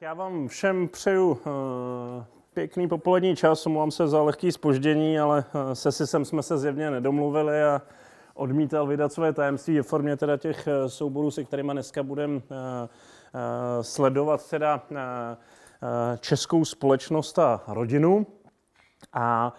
Já vám všem přeju eh, pěkný popolední čas, omlouvám se za lehký spoždění, ale eh, se Sisem jsme se zjevně nedomluvili a odmítal vydat své tajemství v formě teda těch eh, souborů, se kterými dneska budeme sledovat teda českou společnost a rodinu. A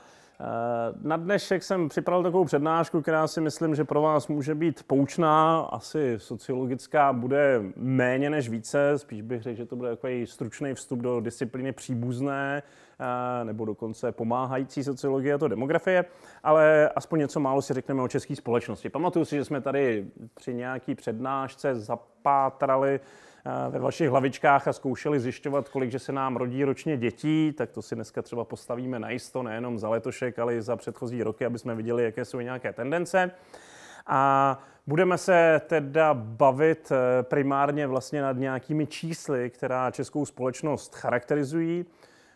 na dnešek jsem připravil takovou přednášku, která si myslím, že pro vás může být poučná, asi sociologická, bude méně než více, spíš bych řekl, že to bude takový stručný vstup do disciplíny příbuzné, eh, nebo dokonce pomáhající sociologie a to demografie, ale aspoň něco málo si řekneme o české společnosti. Pamatuju si, že jsme tady při nějaký přednášce zapátrali ve vašich hlavičkách a zkoušeli zjišťovat, kolik že se nám rodí ročně dětí, tak to si dneska třeba postavíme na jisto, nejenom za letošek, ale i za předchozí roky, aby jsme viděli, jaké jsou nějaké tendence. A budeme se teda bavit e, primárně vlastně nad nějakými čísly, která českou společnost charakterizují.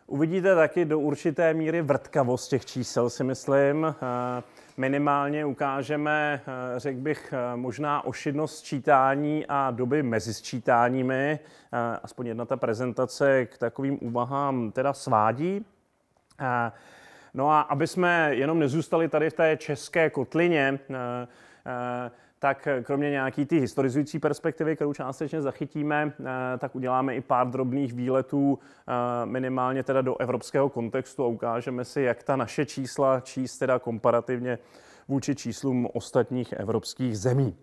Uvidíte taky do určité míry vrtkavost těch čísel, si myslím. E, minimálně ukážeme, eh, řekl bych, eh, možná ošidnost sčítání a doby mezi sčítáními. Eh, aspoň jedna ta prezentace k takovým úvahám teda svádí. No a aby jsme jenom nezůstali tady v té české kotlině, tak eh, kromě nějaký ty historizující perspektivy, kterou částečně zachytíme, eh, tak uděláme i pár drobných výletů eh, minimálně teda do evropského kontextu a ukážeme si, jak ta naše čísla číst teda komparativně vůči číslům ostatních evropských zemí.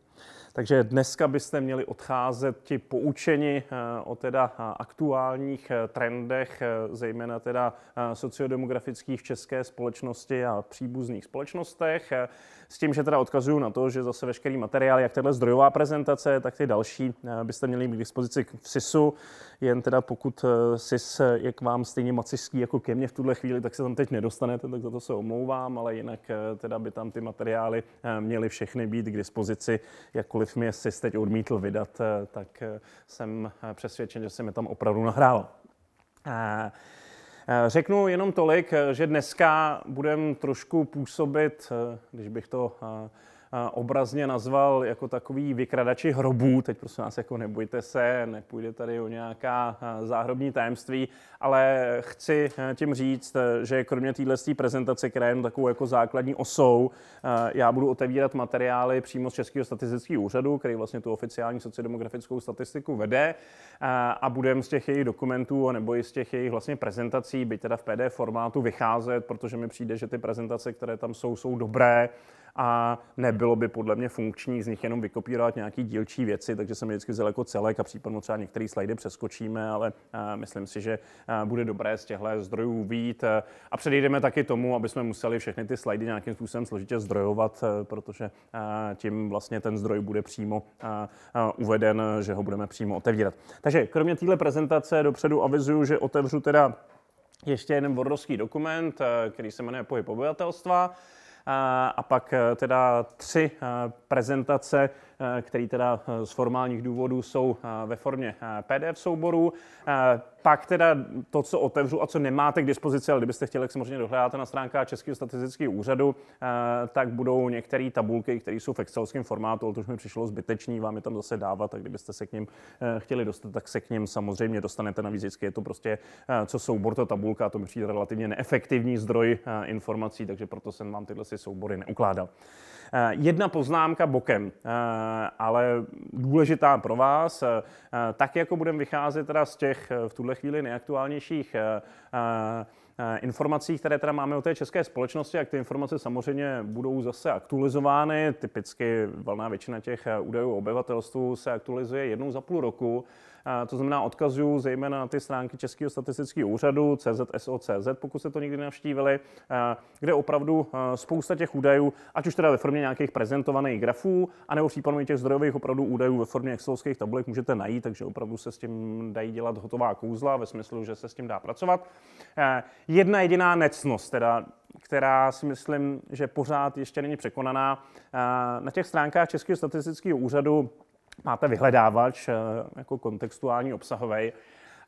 Takže dneska byste měli odcházet ti poučeni o teda aktuálních trendech, zejména teda sociodemografických české společnosti a příbuzných společnostech. S tím, že teda odkazuju na to, že zase veškerý materiál, jak tahle zdrojová prezentace, tak ty další eh, byste měli mít k dispozici v SISu, jen teda pokud eh, SIS je k vám stejně macišský jako ke mně v tuhle chvíli, tak se tam teď nedostanete, tak za to se omlouvám, ale jinak eh, teda by tam ty materiály měly všechny být k dispozici, jakkoliv mě SIS teď odmítl vydat, tak jsem přesvědčen, že jsem je tam opravdu nahrál. Uh... Eh, řeknu jenom tolik, eh, že dneska budeme trošku působit, eh, když bych to obrazně nazval jako takový vykradači hrobů. Teď prosím vás, jako nebojte se, nepůjde tady o nějaká záhrobní tajemství, ale chci e, tím říct, e, že kromě téhle prezentace, která je takovou jako základní osou, e, já budu otevírat materiály přímo z Českého statistického úřadu, který vlastně tu oficiální sociodemografickou statistiku vede a budeme z těch jejich dokumentů nebo i z těch jejich vlastně prezentací, byť teda v PDF formátu, vycházet, protože mi přijde, že ty prezentace, které tam jsou, jsou dobré a nebylo by podle mě funkční z nich jenom vykopírovat nějaký dílčí věci, takže jsem vždycky vzal jako celek a případně třeba některé slajdy přeskočíme, ale eh, myslím si, že eh, bude dobré z těchto zdrojů vít eh, a předejdeme taky tomu, aby jsme museli všechny ty slajdy nějakým způsobem složitě zdrojovat, protože tím vlastně ten zdroj bude přímo uveden, že ho budeme přímo otevírat. Takže kromě téhle prezentace dopředu avizuju, že otevřu teda ještě jeden wordovský dokument, který se jmenuje Pohyb obyvatelstva a pak eh, teda tři eh, prezentace Eh, který teda eh, z formálních důvodů jsou eh, ve formě PDF souborů. Pak teda to, co otevřu a co nemáte k dispozici, ale kdybyste chtěli, tak samozřejmě dohledáte na stránkách Českého statistického úřadu, tak budou některé tabulky, které jsou v excelském formátu, ale to už mi přišlo zbytečný vám je tam zase dávat, tak kdybyste se k ním chtěli dostat, tak se k ním samozřejmě dostanete. Navíc vždycky je to prostě co soubor, to tabulka, a to mi přijde relativně neefektivní zdroj informací, takže proto jsem vám tyhle si soubory neukládal. Eh, jedna poznámka bokem, eh, ale důležitá pro vás. Eh, tak, jako budeme vycházet teda z těch v tuhle chvíli nejaktuálnějších informací, které teda máme o té české společnosti, jak ty informace samozřejmě budou zase aktualizovány. Typicky valná většina těch údajů o obyvatelstvu se aktualizuje jednou za půl roku. To znamená, odkazuju zejména na ty stránky Českého statistického úřadu, CZSO.cz, pokud se to nikdy navštívili, kde opravdu spousta těch údajů, ať už teda ve formě nějakých prezentovaných grafů, anebo případně těch zdrojových opravdu údajů ve formě excelovských tabulek můžete najít, takže opravdu se s tím dají dělat hotová kouzla ve smyslu, že se s tím dá pracovat. Jedna jediná necnost, teda která si myslím, že pořád ještě není překonaná. Na těch stránkách Českého statistického úřadu máte vyhledávač eh, jako kontextuální obsahový.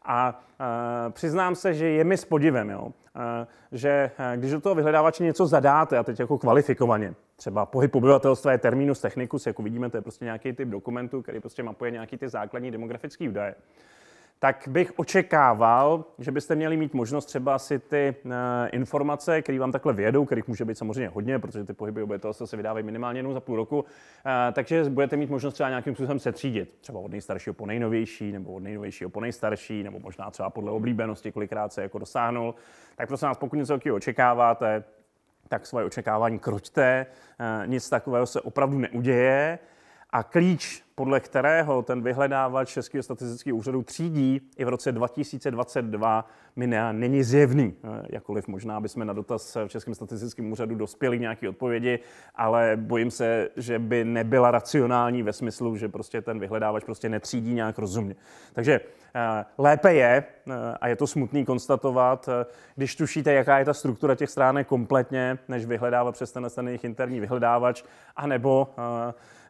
A eh, přiznám se, že je mi s podivem, jo? Eh, že když do toho vyhledávače něco zadáte, a teď jako kvalifikovaně, třeba pohyb obyvatelstva je terminus technicus, jako vidíme, to je prostě nějaký typ dokumentu, který prostě mapuje nějaký ty základní demografické údaje, tak bych očekával, že byste měli mít možnost třeba si ty eh, informace, které vám takhle vědou, kterých může být samozřejmě hodně, protože ty pohyby obyvatelstva se vydávají minimálně jednou za půl roku, eh, takže budete mít možnost třeba nějakým způsobem třídit, třeba od nejstaršího po nejnovější, nebo od nejnovějšího po nejstarší, nebo možná třeba podle oblíbenosti, kolikrát se jako dosáhnul. Tak prosím vás, pokud něco očekáváte, tak svoje očekávání kročte, eh, nic takového se opravdu neuděje. A klíč, podle kterého ten vyhledávač Českého statistického úřadu třídí i v roce 2022, mi ne, není zjevný. Eh, jakoliv možná bychom na dotaz v Českém statistickém úřadu dospěli nějaké odpovědi, ale bojím se, že by nebyla racionální ve smyslu, že prostě ten vyhledávač prostě netřídí nějak rozumně. Takže eh, lépe je, eh, a je to smutný konstatovat, když tušíte, jaká je ta struktura těch stránek kompletně, než vyhledávat přes ten, ten jejich interní vyhledávač, anebo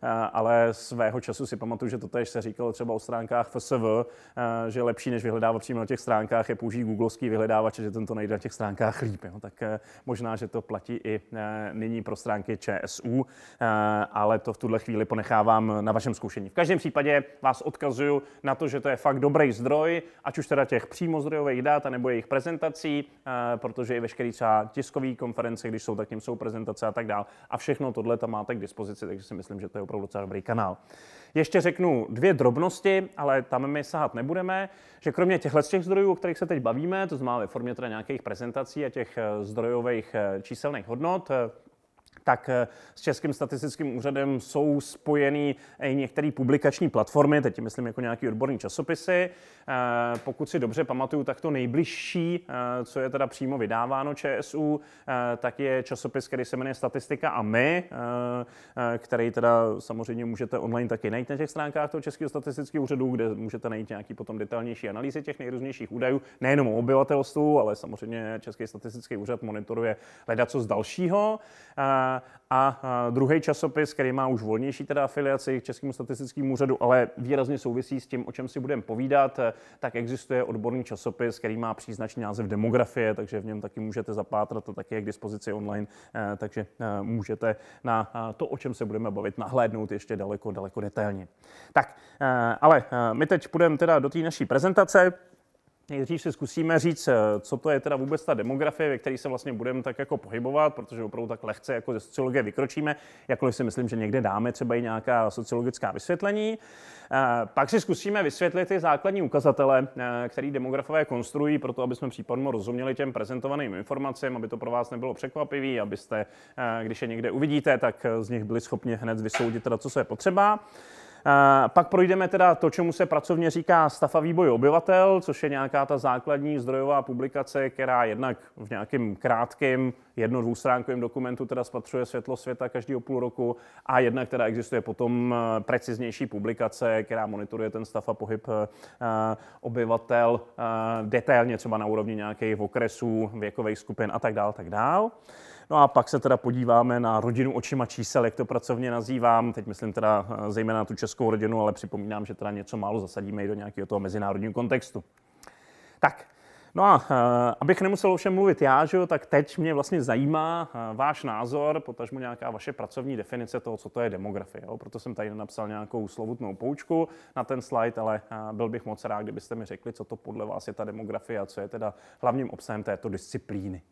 Eh, ale svého času si pamatuju, že to tež se říkalo třeba o stránkách FSV, eh, že lepší, než vyhledávat přímo na těch stránkách, je použít googlovský vyhledávač, že ten najde na těch stránkách líp. Jo. Tak eh, možná, že to platí i nyní pro stránky ČSU, ale to v tuhle chvíli ponechávám na vašem zkoušení. V každém případě vás odkazuju na to, že to je fakt dobrý zdroj, ať už teda těch přímo zdrojových dat, nebo jejich prezentací, protože i veškerý třeba tiskový konference, když jsou, tak tím jsou prezentace a tak dále. A všechno tohle tam máte k dispozici, takže si myslím, že to je opravdu docela dobrý kanál. Ještě řeknu dvě drobnosti, ale tam my sahat nebudeme, že kromě těchto těch zdrojů, o kterých se teď bavíme, to znamená ve formě teda nějakých prezentací a těch eh, zdrojových eh, číselných hodnot, eh, tak eh, s Českým statistickým úřadem jsou spojeny i některé publikační platformy, teď myslím jako nějaký odborní časopisy. Eh, pokud si dobře pamatuju, tak to nejbližší, eh, co je teda přímo vydáváno ČSU, tak je časopis, který se jmenuje Statistika a my, který teda samozřejmě můžete online taky najít na těch stránkách toho Českého statistického úřadu, kde můžete najít nějaký potom detailnější analýzy těch nejrůznějších údajů, nejenom o obyvatelstvu, ale samozřejmě Český statistický úřad monitoruje hledat co z dalšího a druhý časopis, který má už volnější teda afiliaci k Českému statistickému úřadu, ale výrazně souvisí s tím, o čem si budeme povídat, eh, tak existuje odborný časopis, který má příznačný název Demografie, takže v něm taky můžete zapátrat a taky je k dispozici online, eh, takže eh, můžete na to, o čem se budeme bavit, nahlédnout ještě daleko, daleko detailně. Tak, ale my teď půjdeme teda do té naší prezentace. Nejdřív si zkusíme říct, eh, co to je teda vůbec ta demografie, ve které se vlastně budeme tak jako pohybovat, protože opravdu tak lehce jako ze sociologie vykročíme, jakkoliv si myslím, že někde dáme třeba i nějaká sociologická vysvětlení. Eh, pak si zkusíme vysvětlit ty základní ukazatele, eh, které demografové konstruují, proto aby jsme případně rozuměli těm prezentovaným informacím, aby to pro vás nebylo překvapivé, abyste, když je někde uvidíte, tak z nich byli schopni hned vysoudit teda, co se je potřeba. Pak projdeme teda to, čemu se pracovně říká stav a výboj obyvatel, což je nějaká ta základní zdrojová publikace, která jednak v nějakém krátkém jedno dvoustránkovém dokumentu teda spatřuje světlo světa každého půl roku a jednak teda existuje potom eh, preciznější publikace, která monitoruje ten stav a pohyb eh, obyvatel eh, detailně třeba na úrovni nějakých okresů, věkových skupin a tak dále. tak No a pak se teda podíváme na rodinu očima čísel, jak to pracovně nazývám. Teď myslím teda eh, zejména na tu českou rodinu, ale připomínám, že teda něco málo zasadíme i do nějakého toho mezinárodního kontextu. Tak, No a eh, abych nemusel ovšem mluvit já, že, tak teď mě vlastně zajímá eh, váš názor, potažmo nějaká vaše pracovní definice toho, co to je demografie. Jo. Proto jsem tady napsal nějakou slovutnou poučku na ten slide, ale byl bych moc rád, kdybyste mi řekli, co to podle vás je ta demografie a co je teda hlavním obsahem této disciplíny.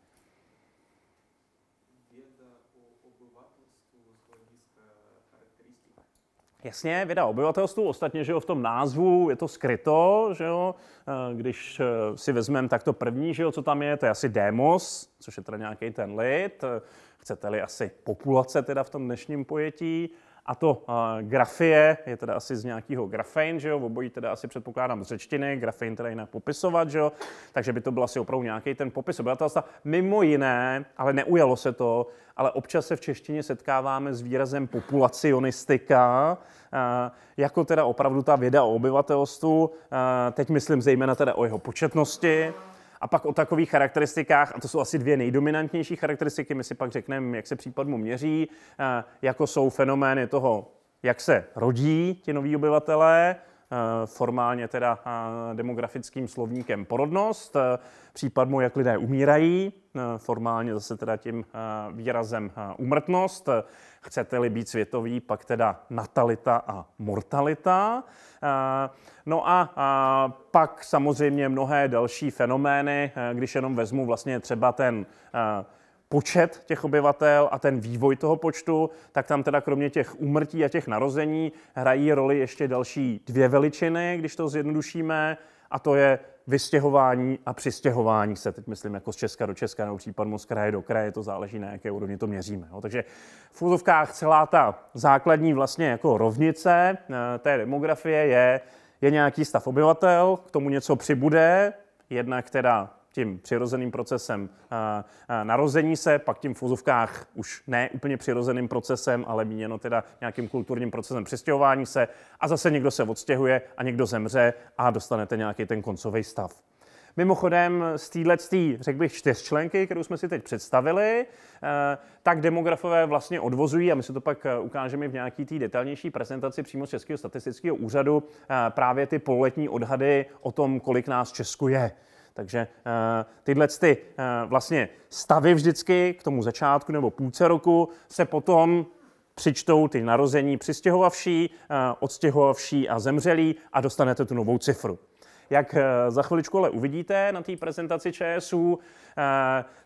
Jasně, věda obyvatelstvu, ostatně, že jo, v tom názvu je to skryto, že jo, eh, když eh, si vezmeme tak to první, že jo, co tam je, to je asi demos, což je teda nějaký ten lid, eh, chcete-li asi populace teda v tom dnešním pojetí, a to grafie je teda asi z nějakého grafein, že jo, obojí teda asi předpokládám z řečtiny, grafein teda jinak popisovat, že jo, takže by to byl asi opravdu nějaký ten popis obyvatelstva. Mimo jiné, ale neujalo se to, ale občas se v češtině setkáváme s výrazem populacionistika, jako teda opravdu ta věda o obyvatelstvu, teď myslím zejména teda o jeho početnosti, a pak o takových charakteristikách, a to jsou asi dvě nejdominantnější charakteristiky, my si pak řekneme, jak se mu měří, eh, jako jsou fenomény toho, jak se rodí ti noví obyvatelé, Eh, formálně teda eh, demografickým slovníkem porodnost, eh, případmu, jak lidé umírají, formálně zase teda tím výrazem umrtnost, chcete-li být světový, pak teda natalita a mortalita. No a pak samozřejmě mnohé další fenomény, když jenom vezmu vlastně třeba ten počet těch obyvatel a ten vývoj toho počtu, tak tam teda kromě těch úmrtí a těch narození hrají roli ještě další dvě veličiny, když to zjednodušíme, a to je vystěhování a přistěhování se, teď myslím jako z Česka do Česka nebo případně z kraje do kraje, to záleží na jaké úrovni to měříme. No, takže v úzovkách celá ta základní vlastně jako rovnice eh, té demografie je, je nějaký stav obyvatel, k tomu něco přibude, jednak teda tím přirozeným procesem narození se, pak tím v fuzovkách už ne úplně přirozeným procesem, ale míněno teda nějakým kulturním procesem přestěhování se a zase někdo se odstěhuje a někdo zemře a dostanete nějaký ten koncový stav. Mimochodem, z této, řekl bych, čtyřčlenky, kterou jsme si teď představili, e, tak demografové vlastně odvozují, a my si to pak e, ukážeme v nějaký té detailnější prezentaci přímo z Českého statistického úřadu, e, právě ty poletní odhady o tom, kolik nás Česku je. Takže eh, tyhle ty eh, vlastně stavy vždycky k tomu začátku nebo půlce roku se potom přičtou ty narození přistěhovavší, eh, odstěhovavší a zemřelí a dostanete tu novou cifru. Jak za chviličku ale uvidíte na té prezentaci ČSU,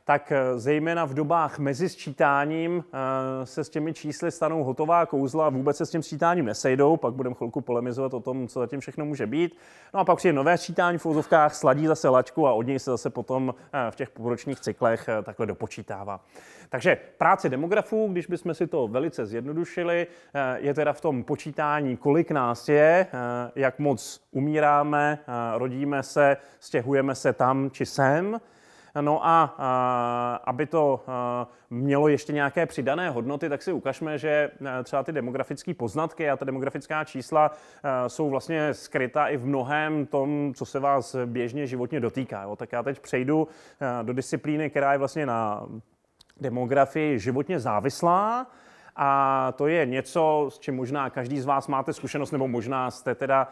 tak eh, zejména v dobách mezi sčítáním eh, se s těmi čísly stanou hotová kouzla a vůbec se s tím sčítáním nesejdou. Pak budeme chvilku polemizovat o tom, co zatím všechno může být. No a pak přijde nové sčítání v úzovkách, sladí zase lačku a od něj se zase potom eh, v těch půlročních cyklech takhle dopočítává. Takže práce demografů, když bychom si to velice zjednodušili, je teda v tom počítání, kolik nás je, jak moc umíráme, rodíme se, stěhujeme se tam či sem. No a aby to mělo ještě nějaké přidané hodnoty, tak si ukažme, že e, třeba ty demografické poznatky a ta demografická čísla e, jsou vlastně skryta i v mnohem tom, co se vás běžně životně dotýká. Jo. Tak já teď přejdu e, do disciplíny, která je vlastně na demografii životně závislá. A to je něco, s čím možná každý z vás máte zkušenost, nebo možná jste teda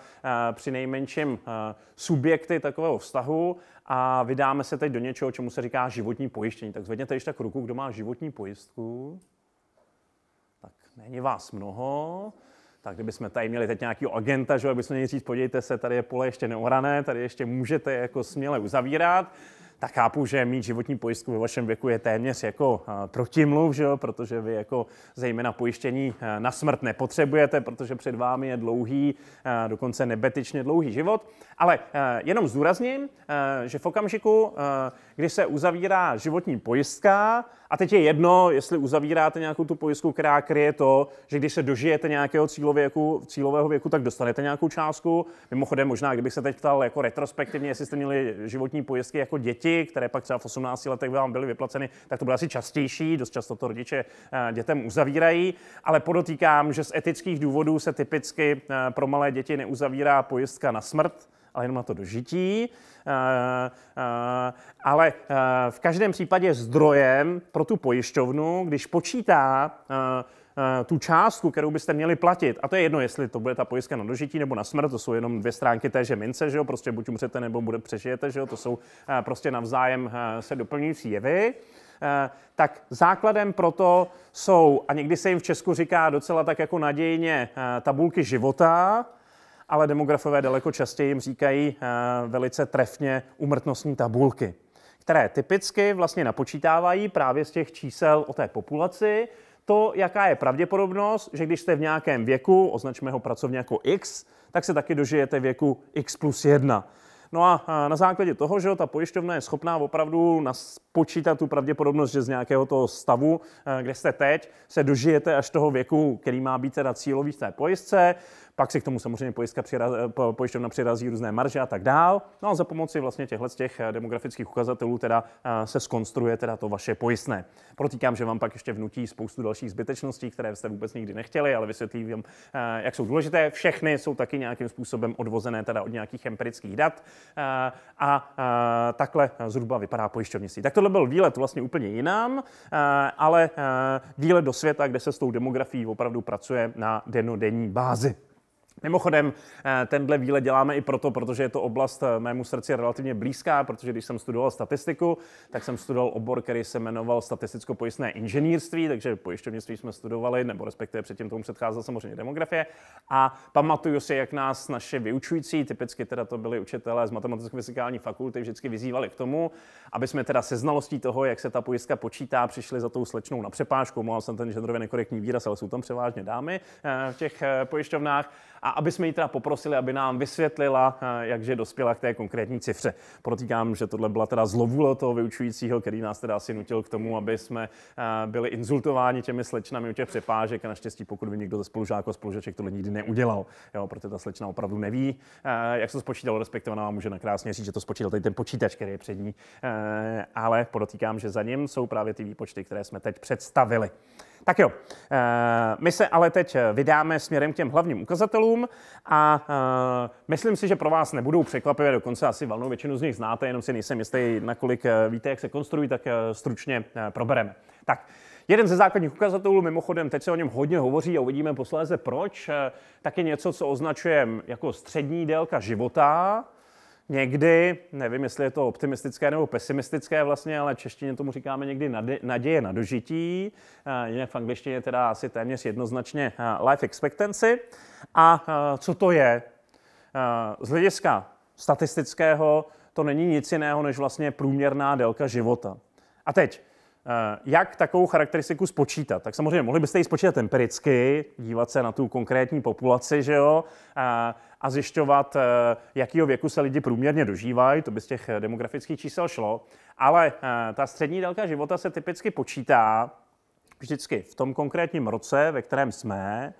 při nejmenším subjekty takového vztahu a vydáme se teď do něčeho, čemu se říká životní pojištění. Tak zvedněte ještě tak ruku, kdo má životní pojistku. Tak není vás mnoho. Tak kdybychom tady měli teď nějaký agenta, že bychom měli říct, podívejte se, tady je pole ještě neorané, tady ještě můžete jako směle uzavírat, tak chápu, že mít životní pojistku ve vašem věku je téměř jako protimluv, že jo? protože vy jako zejména pojištění na smrt nepotřebujete, protože před vámi je dlouhý, dokonce nebetičně dlouhý život. Ale jenom zdůrazním, že v okamžiku, kdy se uzavírá životní pojistka a teď je jedno, jestli uzavíráte nějakou tu pojistku, která kryje to, že když se dožijete nějakého cílověku, cílového věku, tak dostanete nějakou částku. Mimochodem, možná kdybych se teď ptal jako retrospektivně, jestli jste měli životní pojistky jako děti, které pak třeba v 18 letech vám byly vyplaceny, tak to bylo asi častější, dost často to rodiče eh, dětem uzavírají, ale podotýkám, že z etických důvodů se typicky eh, pro malé děti neuzavírá pojistka na smrt, ale jenom na to dožití. Eh, eh, ale eh, v každém případě zdrojem pro tu pojišťovnu, když počítá tu částku, kterou byste měli platit, a to je jedno, jestli to bude ta pojistka na dožití nebo na smrt, to jsou jenom dvě stránky téže mince, že jo, prostě buď umřete nebo bude přežijete, že jo, to jsou prostě navzájem se doplňující jevy tak základem proto jsou, a někdy se jim v Česku říká docela tak jako nadějně, tabulky života, ale demografové daleko častěji jim říkají eh, velice trefně umrtnostní tabulky, které typicky vlastně napočítávají právě z těch čísel o té populaci, to, jaká je pravděpodobnost, že když jste v nějakém věku, označme ho pracovně jako X, tak se taky dožijete věku X plus 1. No a na základě toho, že ta pojišťovna je schopná opravdu počítat tu pravděpodobnost, že z nějakého toho stavu, eh, kde jste teď, se dožijete až toho věku, který má být teda cílový v té pojistce, pak si k tomu samozřejmě pojistka přiraz, eh, pojišťovna přirazí různé marže a tak dál. No a za pomoci vlastně těchto těch eh, demografických ukazatelů teda se skonstruuje teda to vaše pojistné. Protýkám, že vám pak ještě vnutí spoustu dalších zbytečností, které jste vůbec nikdy nechtěli, ale vysvětlím vám, jak jsou důležité. Všechny jsou taky nějakým způsobem odvozené teda od nějakých empirických dat. Eh, a eh, takhle zhruba vypadá pojišťovnictví. Tak tohle byl výlet vlastně úplně jinam, eh, ale výlet do světa, kde se s tou demografií opravdu pracuje na denodenní bázi. Mimochodem, eh, tenhle výlet děláme i proto, protože je to oblast eh, mému srdci relativně blízká, protože když jsem studoval statistiku, tak jsem studoval obor, který se jmenoval statisticko-pojistné inženýrství, takže pojišťovnictví jsme studovali, nebo respektive předtím tomu předcházela samozřejmě demografie. A pamatuju si, jak nás naše vyučující, typicky teda to byli učitelé z matematicko-fyzikální fakulty, vždycky vyzývali k tomu, aby jsme teda se znalostí toho, jak se ta pojistka počítá, přišli za tou slečnou na přepážku. Mohl jsem ten genderově nekorektní výraz, ale jsou tam převážně dámy eh, v těch pojišťovnách a aby jsme ji teda poprosili, aby nám vysvětlila, eh, jakže dospěla k té konkrétní cifře. Protýkám, že tohle byla teda zlovůle toho vyučujícího, který nás teda asi nutil k tomu, aby jsme eh, byli insultováni těmi slečnami u těch přepážek a naštěstí, pokud by někdo ze spolužáků a spolužeček tohle nikdy neudělal, jo, protože ta slečna opravdu neví, eh, jak se to spočítalo, respektive ona může nakrásně říct, že to spočítal tady ten počítač, který je před ní, ale podotýkám, že za ním jsou právě ty výpočty, které jsme teď představili. Tak jo, eh, my se ale teď vydáme směrem k těm hlavním ukazatelům a eh, myslím si, že pro vás nebudou překvapivé, dokonce asi valnou většinu z nich znáte, jenom si nejsem jistý, nakolik eh, víte, jak se konstruují, tak stručně probereme. Tak, Jeden ze základních ukazatelů, mimochodem, teď se o něm hodně hovoří a uvidíme posléze proč, tak je něco, co označujeme jako střední délka života někdy, nevím, jestli je to optimistické nebo pesimistické vlastně, ale češtině tomu říkáme někdy naděje na dožití, eh, jinak v angličtině teda asi téměř jednoznačně eh, life expectancy. A eh, co to je? Z hlediska statistického to není nic jiného než vlastně průměrná délka života. A teď, jak takovou charakteristiku spočítat? Tak samozřejmě mohli byste ji spočítat empiricky, dívat se na tu konkrétní populaci, že jo? a zjišťovat, eh, jakýho věku se lidi průměrně dožívají, to by z těch eh, demografických čísel šlo, ale eh, ta střední délka života se typicky počítá vždycky v tom konkrétním roce, ve kterém jsme,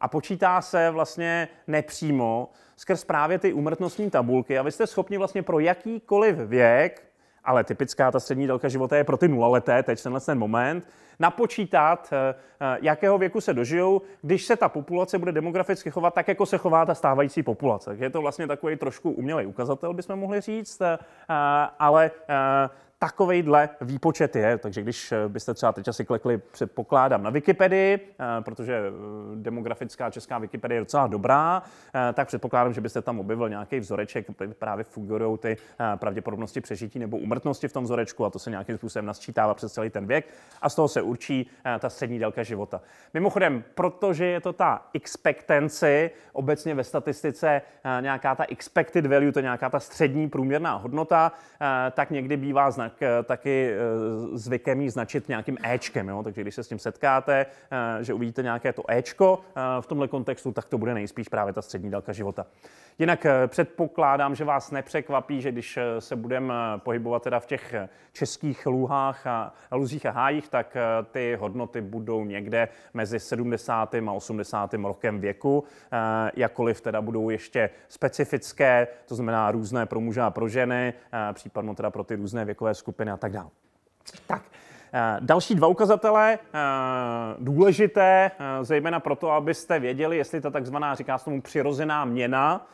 a počítá se vlastně nepřímo skrz právě ty umrtnostní tabulky a vy jste schopni vlastně pro jakýkoliv věk ale typická ta střední délka života je pro ty nulaleté, teď tenhle ten moment, napočítat, eh, eh, jakého věku se dožijou, když se ta populace bude demograficky chovat tak, jako se chová ta stávající populace. Je to vlastně takový trošku umělej ukazatel, bychom mohli říct, eh, ale takovejhle výpočet je. Takže když eh, byste třeba teď asi klekli, předpokládám, na Wikipedii, eh, protože eh, demografická česká Wikipedie je docela dobrá, tak předpokládám, že byste tam objevil nějaký vzoreček, právě fungují ty pravděpodobnosti přežití nebo umrtnosti v tom vzorečku a to se nějakým způsobem nasčítává přes celý ten věk a z toho se určí ta střední délka života. Mimochodem, protože je to ta expectancy, obecně ve statistice nějaká ta expected value, to je nějaká ta střední průměrná hodnota, tak někdy bývá značná tak eh, taky eh, zvykem ji značit nějakým Ečkem. Jo? Takže když se s tím setkáte, eh, že uvidíte nějaké to Ečko v tomhle kontextu, tak to bude nejspíš právě ta střední délka života. Jinak předpokládám, že vás nepřekvapí, že když se budeme pohybovat teda v těch českých lůhách a luzích a hájích, tak ty hodnoty budou někde mezi 70. a 80. rokem věku, jakkoliv teda budou ještě specifické, to znamená různé pro muže a pro ženy, případně teda pro ty různé věkové skupiny a tak dále. Tak, eh, Další dva ukazatele, eh, důležité, eh, zejména proto, abyste věděli, jestli ta takzvaná, říká se tomu, přirozená měna,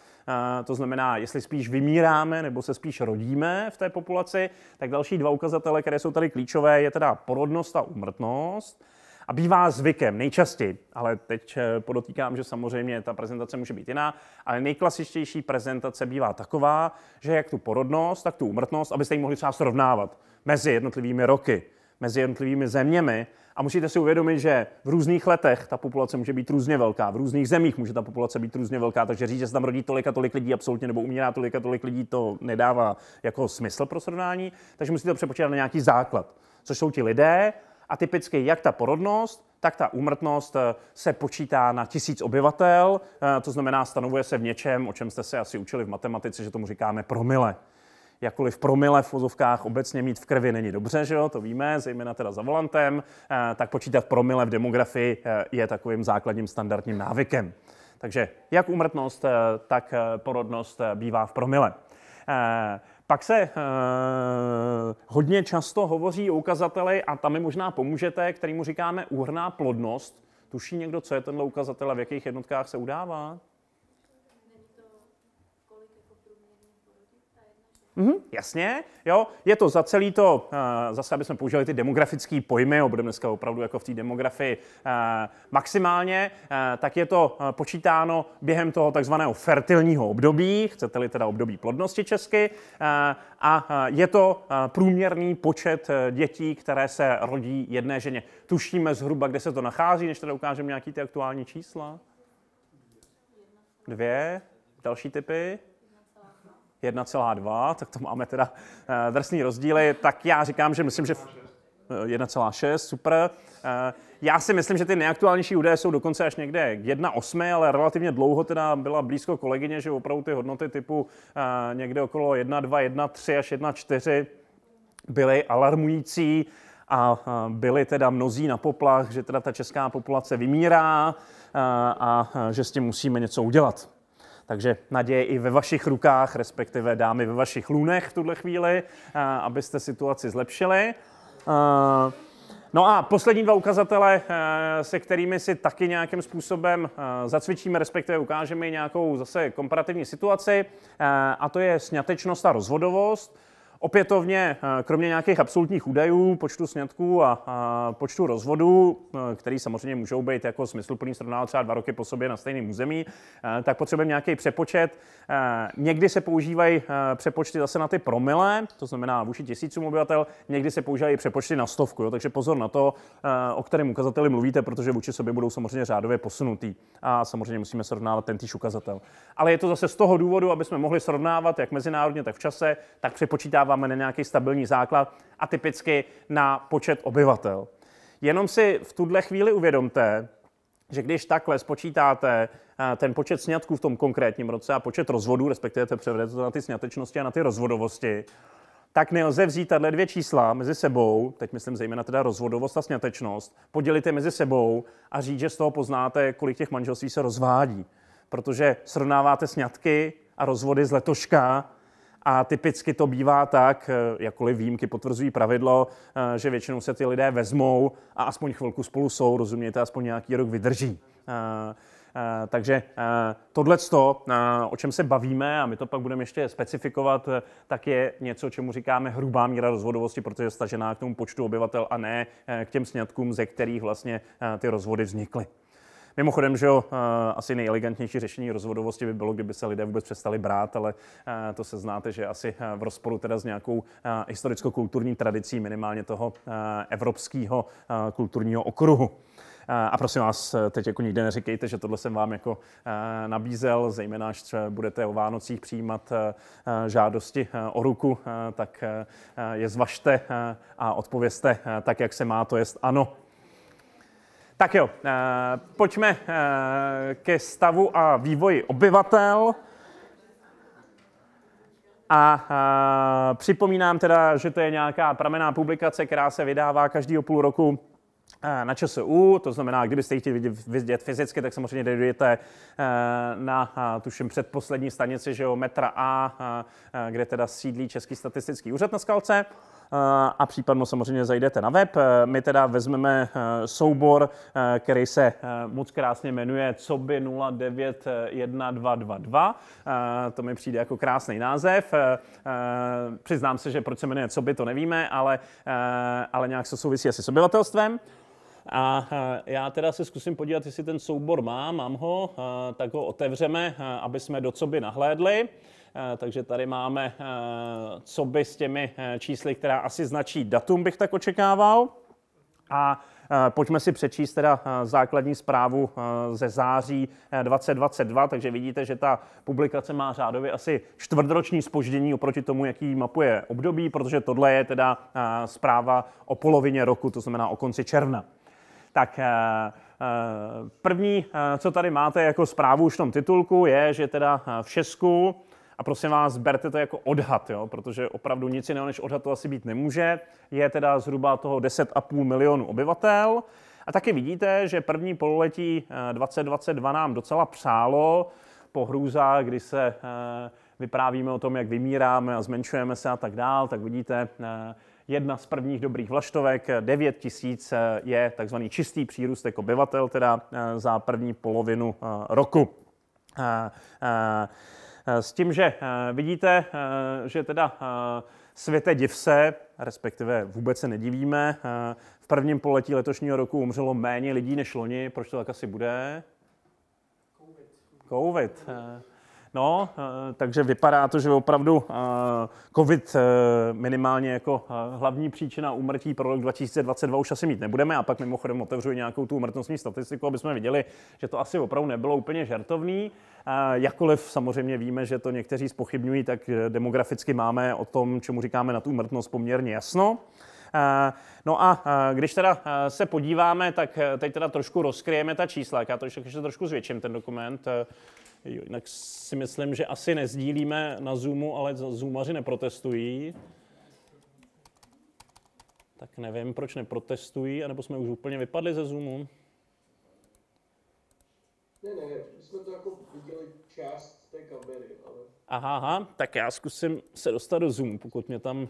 to znamená, jestli spíš vymíráme nebo se spíš rodíme v té populaci, tak další dva ukazatele, které jsou tady klíčové, je teda porodnost a umrtnost a bývá zvykem nejčastěji, ale teď eh, podotýkám, že samozřejmě ta prezentace může být jiná, ale nejklasičtější prezentace bývá taková, že jak tu porodnost, tak tu úmrtnost, abyste ji mohli třeba srovnávat mezi jednotlivými roky, mezi jednotlivými zeměmi. A musíte si uvědomit, že v různých letech ta populace může být různě velká, v různých zemích může ta populace být různě velká, takže říct, že se tam rodí tolik a tolik lidí absolutně nebo umírá tolik a tolik lidí, to nedává jako smysl pro srovnání, takže musíte to přepočítat na nějaký základ což jsou ti lidé a typicky jak ta porodnost, tak ta úmrtnost eh, se počítá na tisíc obyvatel, eh, to znamená stanovuje se v něčem, o čem jste se asi učili v matematice, že tomu říkáme promile. Jakkoliv promile v vozovkách obecně mít v krvi není dobře, že jo? to víme, zejména teda za volantem, eh, tak počítat promile v demografii je takovým základním standardním návykem. Takže jak úmrtnost, tak porodnost bývá v promile. Pak se uh, hodně často hovoří o ukazateli, a tam mi možná pomůžete, kterýmu říkáme úhrná plodnost. Tuší někdo, co je tenhle ukazatel a v jakých jednotkách se udává? Mm-hmm. jasně, jo, je to za celý to, eh, zase, aby jsme použili ty demografické pojmy, budeme dneska opravdu jako v té demografii eh, maximálně, eh, tak je to počítáno během toho takzvaného fertilního období, chcete-li teda období plodnosti česky, a je to průměrný počet dětí, které se rodí jedné ženě. Tušíme zhruba, kde se to nachází, než teda ukážeme nějaký ty aktuální čísla? Dvě, další typy? 1,2, tak to máme teda eh, drsný rozdíly, tak já říkám, že myslím, že 1,6, eh, super. Eh, já si myslím, že ty nejaktuálnější údaje jsou dokonce až někde k 1,8, ale relativně dlouho teda byla blízko kolegyně, že opravdu ty hodnoty typu někde okolo 1,2, 1,3 až 1,4 byly alarmující a byli teda mnozí na poplach, že teda ta česká populace vymírá a, a že s tím musíme něco udělat. Takže naděje i ve vašich rukách, respektive dámy ve vašich lůnech v tuhle chvíli, eh, abyste situaci zlepšili. Eh, no a poslední dva ukazatele, eh, se kterými si taky nějakým způsobem zacvičíme, respektive ukážeme nějakou zase komparativní situaci, a to je snětečnost a rozvodovost. Opětovně, eh, kromě nějakých absolutních údajů, počtu snědků a, a počtu rozvodů, eh, který samozřejmě můžou být jako smysluplný srovnal třeba dva roky po sobě na stejném území, eh, tak potřebujeme nějaký přepočet. Někdy se používají přepočty zase na ty promile, to znamená vůči tisícům obyvatel, někdy se používají přepočty na stovku, jo, takže pozor na to, o kterém ukazateli mluvíte, protože vůči sobě budou samozřejmě řádově posunutý a samozřejmě musíme srovnávat ten týž ukazatel. Ale je to zase z toho důvodu, aby jsme mohli srovnávat jak mezinárodně, tak v čase, tak přepočítávat dostáváme na nějaký stabilní základ a typicky na počet obyvatel. Jenom si v tuhle chvíli uvědomte, že když takhle spočítáte eh, ten počet sňatků v tom konkrétním roce a počet rozvodů, respektive te převedete to na ty sňatečnosti a na ty rozvodovosti, tak nelze vzít tato dvě čísla mezi sebou, teď myslím zejména teda rozvodovost a sňatečnost, podělit je mezi sebou a říct, že z toho poznáte, kolik těch manželství se rozvádí. Protože srovnáváte sňatky a rozvody z letoška a typicky to bývá tak, eh, jakkoliv výjimky potvrzují pravidlo, eh, že většinou se ty lidé vezmou a aspoň chvilku spolu jsou, rozumějte, aspoň nějaký rok vydrží. Eh, takže tohle, o čem se bavíme, a my to pak budeme ještě specifikovat, tak je něco, čemu říkáme hrubá míra rozvodovosti, protože je stažená k tomu počtu obyvatel a ne k těm sňatkům, ze kterých vlastně ty rozvody vznikly. Mimochodem, že jo, eh, asi nejelegantnější řešení rozvodovosti by bylo, kdyby se lidé vůbec přestali brát, ale eh, to se znáte, že asi eh, v rozporu teda s nějakou historicko-kulturní tradicí minimálně toho evropského kulturního okruhu. A prosím vás, teď jako nikde neříkejte, že tohle jsem vám jako nabízel, zejména až budete o Vánocích přijímat žádosti o ruku, tak je zvažte a odpověste tak, jak se má, to jest ano. Tak jo, eh, pojďme eh, ke stavu a vývoji obyvatel. A, eh, připomínám teda, že to je nějaká pramená publikace, která se vydává každýho půl roku na ČSU, to znamená, kdybyste ji chtěli vidět fyzicky, tak samozřejmě dedujete na, tuším, předposlední stanici, že jo, metra A, kde teda sídlí Český statistický úřad na Skalce. Eh, a případně samozřejmě zajdete na web. Eh, my teda vezmeme eh, soubor, který se moc krásně jmenuje Coby 091222. To mi přijde jako krásný název. Přiznám se, že proč se jmenuje Coby, to nevíme, ale, ale nějak se souvisí asi s obyvatelstvem. A já teda se zkusím podívat, jestli ten soubor mám, mám ho, tak ho otevřeme, aby jsme do co by nahlédli. Eh, takže tady máme, eh, co by s těmi eh, čísly, která asi značí datum, bych tak očekával. A Pojďme si přečíst teda základní zprávu ze září 2022, takže vidíte, že ta publikace má řádově asi čtvrtroční spoždění oproti tomu, jaký mapuje období, protože tohle je teda zpráva o polovině roku, to znamená o konci června. Tak první, co tady máte jako zprávu už v tom titulku, je, že teda v Česku a prosím vás, berte to jako odhad, jo? protože opravdu nic jiného než odhad to asi být nemůže. Je teda zhruba toho 10,5 milionu obyvatel. A taky vidíte, že první pololetí 2022 eh, nám docela přálo po hrůzách, kdy se eh, vyprávíme o tom, jak vymíráme a zmenšujeme se a tak dál, tak vidíte, eh, jedna z prvních dobrých vlaštovek, 9 tisíc je takzvaný čistý přírůstek obyvatel, teda za první polovinu roku. S tím, že eh, vidíte, eh, že teda eh, světe div se, respektive vůbec se nedivíme, v prvním poletí letošního roku umřelo méně lidí než loni. Proč to tak asi bude? COVID. COVID. No, eh, takže vypadá to, že opravdu eh, COVID eh, minimálně jako hlavní příčina úmrtí pro rok 2022 už asi mít nebudeme. A pak mimochodem otevřu nějakou tu úmrtnostní statistiku, aby jsme viděli, že to asi opravdu nebylo úplně žertovný. Jakoliv samozřejmě víme, že to někteří spochybňují, tak demograficky máme o tom, čemu říkáme na tu úmrtnost poměrně jasno. No a když teda se podíváme, tak teď teda trošku rozkryjeme ta čísla. Já to ještě trošku zvětším, ten dokument. Jo, jinak si myslím, že asi nezdílíme na Zoomu, ale Zoomaři neprotestují. Tak nevím, proč neprotestují, anebo jsme už úplně vypadli ze Zoomu. Ne, ne, jsme to jako viděli část té kamery, ale... Aha, aha, tak já zkusím se dostat do Zoomu, pokud mě tam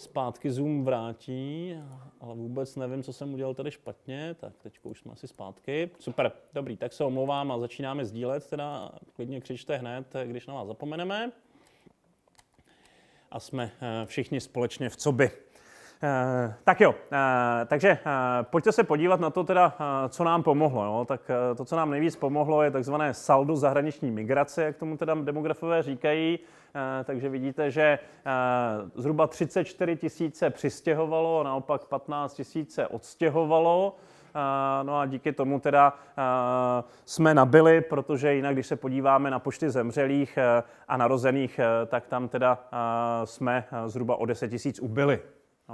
zpátky Zoom vrátí, ale vůbec nevím, co jsem udělal tady špatně, tak teď už jsme asi zpátky. Super, dobrý, tak se omlouvám a začínáme sdílet, teda klidně křičte hned, když na vás zapomeneme. A jsme eh, všichni společně v coby. Eh, tak jo, eh, takže eh, pojďte se podívat na to, teda, co nám pomohlo. Jo? Tak to, co nám nejvíc pomohlo, je takzvané saldo zahraniční migrace, jak tomu teda demografové říkají. Takže vidíte, že zhruba 34 tisíce přistěhovalo, naopak 15 tisíce odstěhovalo. No a díky tomu teda jsme nabili, protože jinak, když se podíváme na počty zemřelých a narozených, tak tam teda jsme zhruba o 10 tisíc ubili.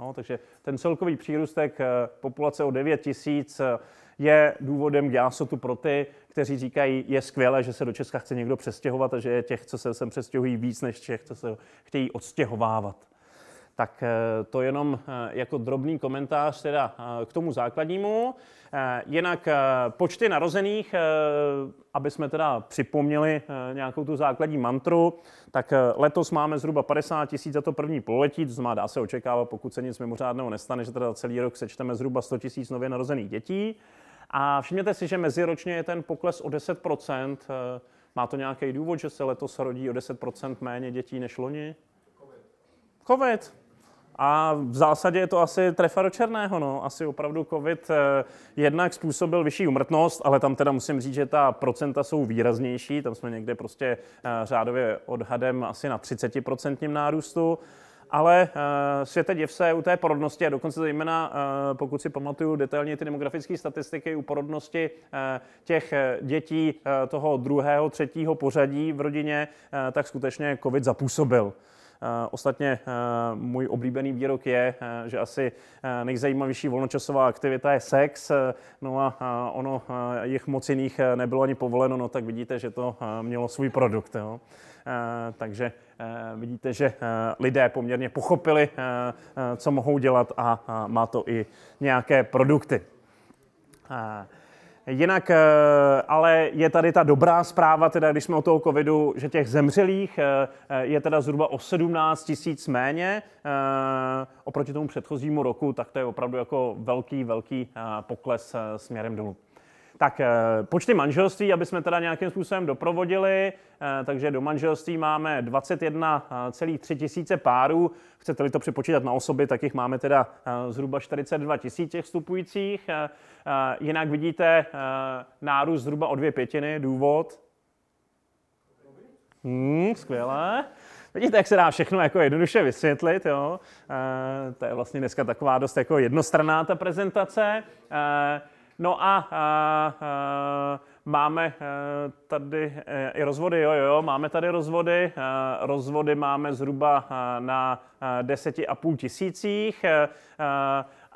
No, takže ten celkový přírůstek eh, populace o 9 tisíc eh, je důvodem k jásotu pro ty, kteří říkají, je skvělé, že se do Česka chce někdo přestěhovat a že je těch, co se sem přestěhují, víc než těch, co se chtějí odstěhovávat. Tak eh, to jenom eh, jako drobný komentář teda eh, k tomu základnímu. Jinak počty narozených, aby jsme teda připomněli nějakou tu základní mantru, tak letos máme zhruba 50 tisíc za to první pololetí, to znamená, dá se očekávat, pokud se nic mimořádného nestane, že teda celý rok sečteme zhruba 100 tisíc nově narozených dětí. A všimněte si, že meziročně je ten pokles o 10%. Má to nějaký důvod, že se letos rodí o 10% méně dětí než loni? COVID. A v zásadě je to asi trefa do černého. No. Asi opravdu COVID eh, jednak způsobil vyšší umrtnost, ale tam teda musím říct, že ta procenta jsou výraznější. Tam jsme někde prostě eh, řádově odhadem asi na 30% nárůstu. Ale uh, světe div se u té porodnosti, a dokonce zejména, uh, pokud si pamatuju detailně ty demografické statistiky u porodnosti uh, těch dětí uh, toho druhého, třetího pořadí v rodině, uh, tak skutečně COVID zapůsobil. Eh, ostatně eh, můj oblíbený výrok je, eh, že asi nejzajímavější volnočasová aktivita je sex, no a ono jich moc jiných nebylo ani povoleno, no tak vidíte, že to mělo svůj produkt. Jo. Takže vidíte, že lidé poměrně pochopili, co mohou dělat a má to i nějaké produkty. Jinak eh, ale je tady ta dobrá zpráva, teda když jsme o toho covidu, že těch zemřelých eh, eh, je teda zhruba o 17 tisíc méně oproti tomu předchozímu roku, tak to je opravdu jako velký, velký pokles směrem dolů. Tak eh, počty manželství, aby jsme teda nějakým způsobem doprovodili, eh, takže do manželství máme 21,3 tisíce párů. Chcete-li to připočítat na osoby, tak jich máme teda eh, zhruba 42 tisíc těch vstupujících. Jinak vidíte nárůst zhruba o dvě pětiny, důvod. Hmm, skvělé. Vidíte, jak se dá všechno jako jednoduše vysvětlit, jo? E, to je vlastně dneska taková dost jako jednostranná ta prezentace. E, No a, a, a máme eh, tady eh, i rozvody, jo, jo, máme tady rozvody. Eh, rozvody máme zhruba na 10,5 tisících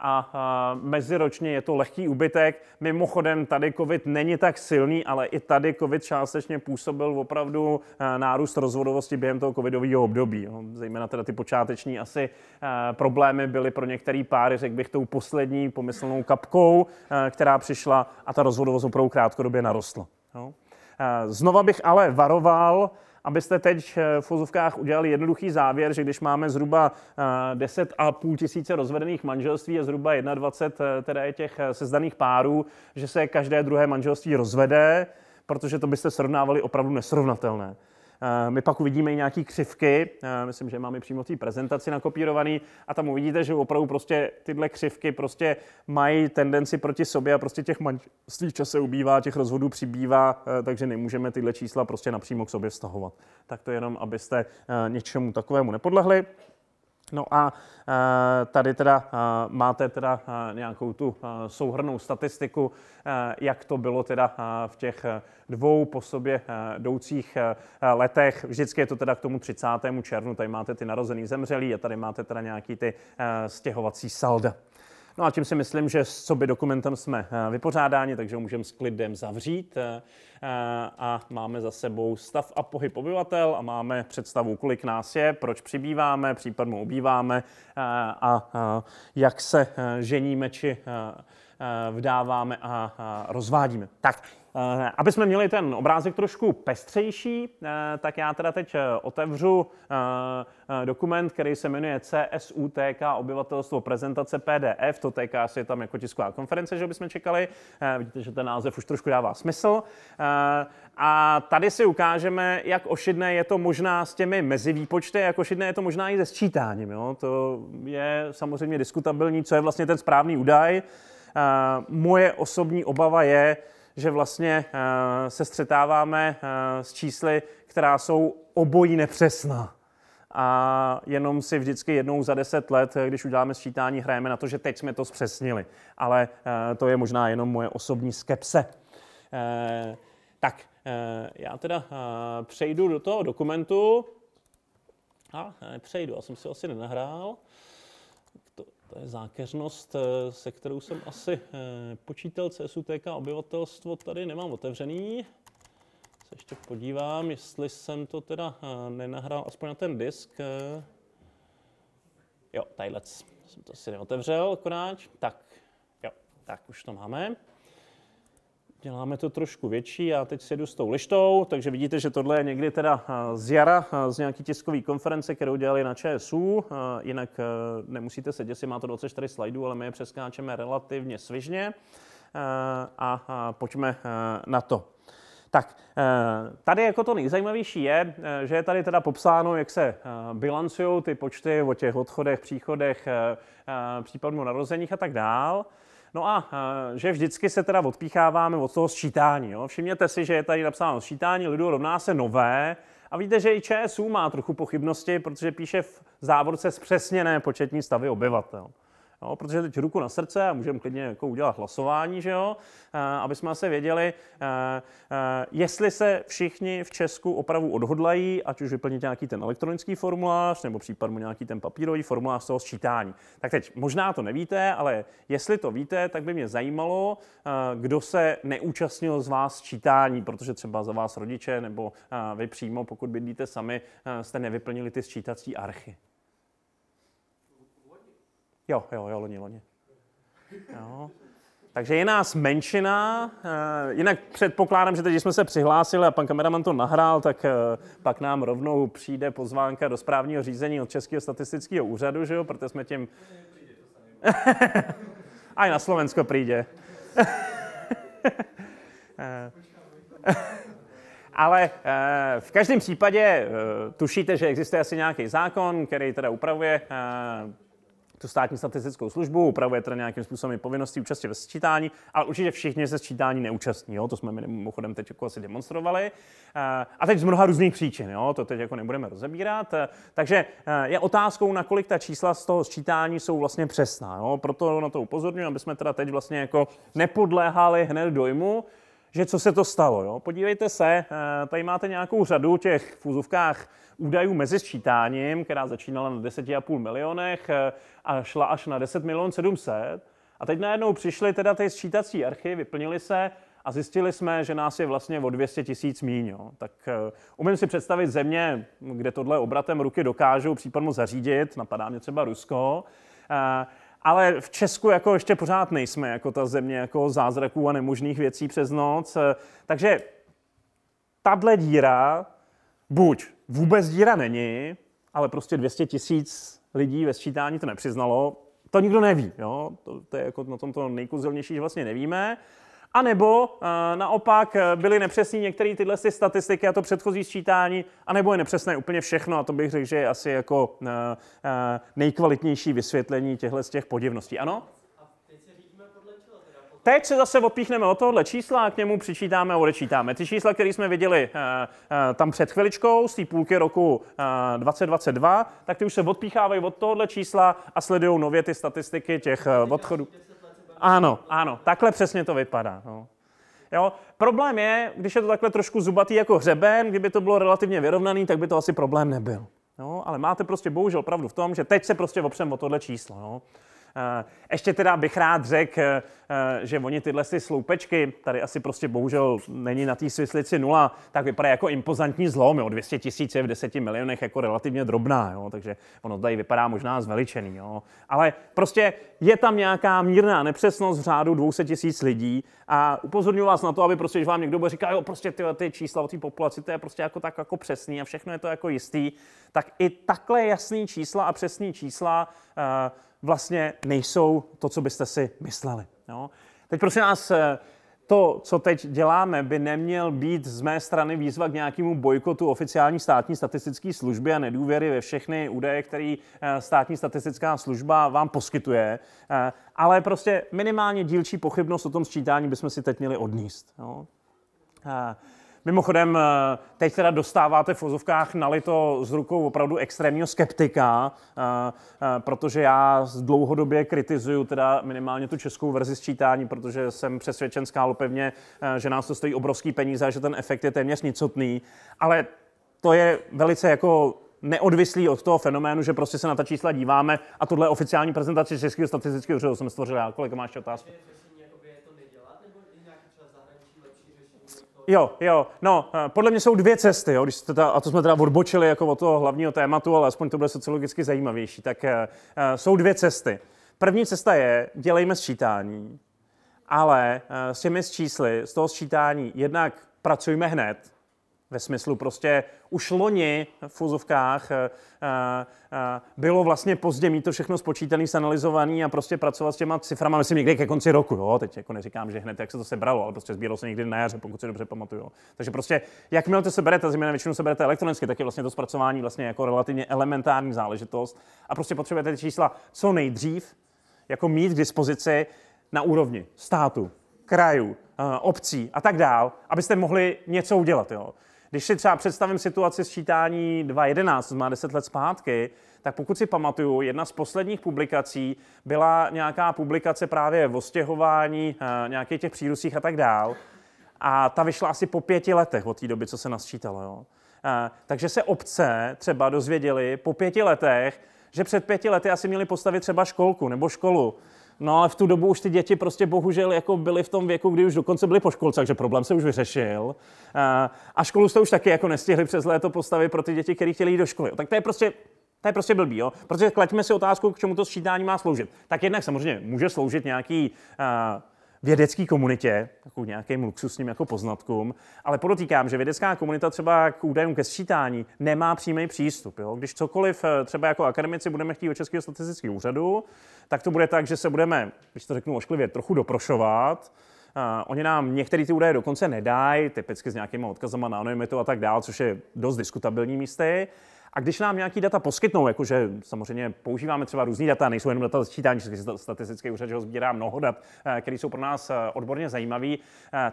a meziročně je to lehký ubytek. Mimochodem tady covid není tak silný, ale i tady covid částečně působil opravdu e, nárůst rozvodovosti během toho covidového období. Zejména teda ty počáteční asi e, problémy byly pro některé páry, řekl bych, tou poslední pomyslnou kapkou, e, která přišla a ta rozvodovost opravdu krátkodobě narostla. Znova bych ale varoval, abyste teď eh, v fozovkách udělali jednoduchý závěr, že když máme zhruba 10,5 eh, tisíce rozvedených manželství a zhruba 21 eh, teda je těch sezdaných párů, že se každé druhé manželství rozvede, protože to byste srovnávali opravdu nesrovnatelné. Eh, my pak uvidíme i nějaké křivky, eh, myslím, že máme přímo té prezentaci nakopírovaný a tam uvidíte, že opravdu prostě tyhle křivky prostě mají tendenci proti sobě a prostě těch manželství v čase ubývá, těch rozvodů přibývá, eh, takže nemůžeme tyhle čísla prostě napřímo k sobě vztahovat. Tak to jenom, abyste něčemu takovému nepodlehli. No a eh, tady teda eh, máte teda eh, nějakou tu souhrnou statistiku, jak to bylo teda v těch dvou po sobě jdoucích letech. Vždycky je to teda k tomu 30. červnu, tady máte ty narozený zemřelí a tady máte teda nějaký ty stěhovací salda. No a tím si myslím, že s co by dokumentem jsme eh, vypořádáni, takže ho můžeme s klidem zavřít eh, eh, a máme za sebou stav a pohyb obyvatel a máme představu, kolik nás je, proč přibýváme, případně ubýváme a jak se ženíme či vdáváme a rozvádíme. Tak, Eh, aby jsme měli ten obrázek trošku pestřejší, eh, tak já teda teď eh, otevřu dokument, který se jmenuje CSUTK Obyvatelstvo prezentace PDF. To TK je tam jako tisková konference, že bychom čekali. Vidíte, že ten název už trošku dává smysl. A tady si ukážeme, jak ošidné je to možná s těmi mezivýpočty, jak ošidné je to možná i se sčítáním. Jo? To je samozřejmě diskutabilní, co je vlastně ten správný údaj. Moje osobní obava je, že vlastně eh, se střetáváme eh, s čísly, která jsou obojí nepřesná. A jenom si vždycky jednou za deset let, eh, když uděláme sčítání, hrajeme na to, že teď jsme to zpřesnili. Ale to je možná jenom moje osobní skepse. Tak, já teda přejdu do toho dokumentu. A přejdu. já jsem si asi nenahrál. To je zákeřnost, eh, se kterou jsem asi eh, počítal. CSUTK obyvatelstvo tady nemám otevřený. Se ještě podívám, jestli jsem to teda eh, nenahrál aspoň na ten disk. Jo, tadyhle jsem to si neotevřel akorát. Tak, jo, tak už to máme. Děláme to trošku větší, já teď sedu s tou lištou, takže vidíte, že tohle je někdy teda eh, z jara, eh, z nějaký tiskové konference, kterou dělali na ČSU, eh, jinak nemusíte sedět, si má to 24 slajdů, ale my je přeskáčeme relativně svižně a pojďme na to. Tak, tady jako to nejzajímavější je, že je tady teda popsáno, jak se bilancují ty počty o těch odchodech, příchodech, případnou narozeních a tak dál. No a eh, že vždycky se teda odpícháváme od toho sčítání. Jo? Všimněte si, že je tady napsáno sčítání lidu rovná se nové. A víte, že i ČSU má trochu pochybnosti, protože píše v závorce zpřesněné početní stavy obyvatel. No, protože teď ruku na srdce a můžeme klidně jako udělat hlasování, že jo? Eh, aby jsme se věděli, eh, eh, jestli se všichni v Česku opravdu odhodlají, ať už vyplnit nějaký ten elektronický formulář nebo případně nějaký ten papírový formulář z toho sčítání. Tak teď možná to nevíte, ale jestli to víte, tak by mě zajímalo, kdo se neúčastnil z vás sčítání, protože třeba za vás rodiče nebo vy přímo, pokud bydlíte sami, jste nevyplnili ty sčítací archy. Jo, jo, jo, loni, loni. Jo. Takže je nás menšina, eh, jinak předpokládám, že teď, když jsme se přihlásili a pan kameraman to nahrál, tak eh, pak nám rovnou přijde pozvánka do správního řízení od Českého statistického úřadu, že jo, protože jsme tím... A i na Slovensko přijde. Eh, ale v každém případě tušíte, že existuje asi nějaký zákon, který teda upravuje tu státní statistickou službu, upravuje teda nějakým způsobem povinnosti účasti ve sčítání, ale určitě všichni se sčítání neúčastní, jo? to jsme mimochodem teď jako asi demonstrovali. Eh, a teď z mnoha různých příčin, jo? to teď jako nebudeme rozebírat. Eh, takže eh, je otázkou, nakolik ta čísla z toho sčítání jsou vlastně přesná. Jo? Proto na to upozorňuji, aby jsme teda teď vlastně jako nepodléhali hned dojmu, že co se to stalo. Jo? Podívejte se, tady máte nějakou řadu těch v úzovkách údajů mezi sčítáním, která začínala na 10,5 milionech eh, a šla až na 10 milionů 700. A teď najednou přišly teda ty sčítací archy, vyplnili se a zjistili jsme, že nás je vlastně o 200 tisíc míň. Jo. Tak uh, umím si představit země, kde tohle obratem ruky dokážou případně zařídit, napadá mě třeba Rusko, uh, ale v Česku jako ještě pořád nejsme jako ta země jako zázraků a nemožných věcí přes noc. Uh, takže tahle díra buď vůbec díra není, ale prostě 200 tisíc lidí ve sčítání to nepřiznalo. To nikdo neví, jo? To, to je jako na tom to nejkuzelnější, že vlastně nevíme. A nebo eh, naopak eh, byly nepřesné některé tyhle ty statistiky a to předchozí sčítání, a nebo je nepřesné úplně všechno a to bych řekl, že je asi jako eh, nejkvalitnější vysvětlení těchto z těch podivností. Ano? Teď se zase opíchneme o tohohle čísla a k němu přičítáme a odečítáme. Ty čísla, které jsme viděli eh, eh, tam před chviličkou, z té půlky roku 2022, eh, tak ty už se odpíchávají od tohohle čísla a sledují nově ty statistiky těch odchodů. Ano, ano, takhle přesně to vypadá. No. Jo? Problém je, když je to takhle trošku zubatý jako hřeben, kdyby to bylo relativně vyrovnaný, tak by to asi problém nebyl. Jo? ale máte prostě bohužel pravdu v tom, že teď se prostě opřem o tohle číslo. No. Eh, ještě teda bych rád řekl, eh, že oni tyhle ty sloupečky, tady asi prostě bohužel není na té svislici nula, tak vypadá jako impozantní zlom, jo. 200 tisíc je v 10 milionech jako relativně drobná, jo. takže ono tady vypadá možná zveličený. Jo. Ale prostě je tam nějaká mírná nepřesnost v řádu 200 tisíc lidí a upozorňuji vás na to, aby prostě, když vám někdo bude říkat, jo, prostě ty, ty čísla o té populaci, to je prostě jako tak jako přesný a všechno je to jako jistý, tak i takhle jasný čísla a přesný čísla uh, vlastně nejsou to, co byste si mysleli. Jo? Teď prosím nás, eh, to, co teď děláme, by neměl být z mé strany výzva k nějakému bojkotu oficiální státní statistické služby a nedůvěry ve všechny údaje, které eh, státní statistická služba vám poskytuje, eh, ale prostě minimálně dílčí pochybnost o tom sčítání bychom si teď měli odníst. Jo? Mimochodem, eh, teď teda dostáváte v vozovkách nalito z rukou opravdu extrémního skeptika, eh, eh, protože já dlouhodobě kritizuju teda minimálně tu českou verzi sčítání, protože jsem přesvědčen skálopevně, že nás to stojí obrovský peníze a že ten efekt je téměř nicotný. Ale to je velice jako neodvislý od toho fenoménu, že prostě se na ta čísla díváme a tohle je oficiální prezentace Českého statistického úřadu jsem stvořil já. máš otázku? jo, jo. No, eh, podle mě jsou dvě cesty, jo, když jste ta, a to jsme teda odbočili jako od toho hlavního tématu, ale aspoň to bude sociologicky zajímavější. Tak uh, jsou dvě cesty. První cesta je, dělejme sčítání, ale uh, s těmi čísly, z toho sčítání jednak pracujme hned, ve smyslu prostě už loni v fuzovkách eh, eh, eh, bylo vlastně pozdě mít to všechno spočítané, sanalizované a prostě pracovat s těma ciframa, myslím někdy ke konci roku, jo? teď jako neříkám, že hned jak se to sebralo, ale prostě sbíralo se někdy na jaře, pokud si dobře pamatuju. Takže prostě jakmile to seberete, zejména většinou seberete elektronicky, tak je vlastně to zpracování vlastně jako relativně elementární záležitost a prostě potřebujete ty čísla co nejdřív, jako mít k dispozici na úrovni státu, krajů, obcí a tak dál, abyste mohli něco udělat. Jo. Když si třeba představím situaci sčítání 2.11, to má 10 let zpátky, tak pokud si pamatuju, jedna z posledních publikací byla nějaká publikace právě o stěhování, eh, nějakých těch přírusích a tak dál. A ta vyšla asi po pěti letech od té doby, co se nasčítalo. Jo? Eh, takže se obce třeba dozvěděly po pěti letech, že před pěti lety asi měli postavit třeba školku nebo školu. No ale v tu dobu už ty děti prostě bohužel jako byly v tom věku, kdy už dokonce byly po školce, takže problém se už vyřešil. Eh, a školu jste už taky jako nestihli přes léto postavit pro ty děti, které chtěli jít do školy. Tak to je prostě to je prostě blbý, jo? protože klaďme si otázku, k čemu to sčítání má sloužit. Tak jednak samozřejmě může sloužit nějaký uh, vědecké komunitě, jako nějakým luxusním jako poznatkům, ale podotýkám, že vědecká komunita třeba k údajům ke sčítání nemá přímý přístup. Jo? Když cokoliv eh, třeba jako akademici budeme chtít od Českého statistického úřadu, tak to bude tak, že se budeme, když to řeknu ošklivě, trochu doprošovat, Uh, oni nám některé ty údaje dokonce nedají, typicky s nějakýma odkazama na anonymitu a tak dál, což je dost diskutabilní místy. A když nám nějaký data poskytnou, jakože samozřejmě používáme třeba různý data, nejsou jenom data z sčítání, statistický úřad, že ho sbírá mnoho dat, eh, které jsou pro nás eh, odborně zajímavé, eh,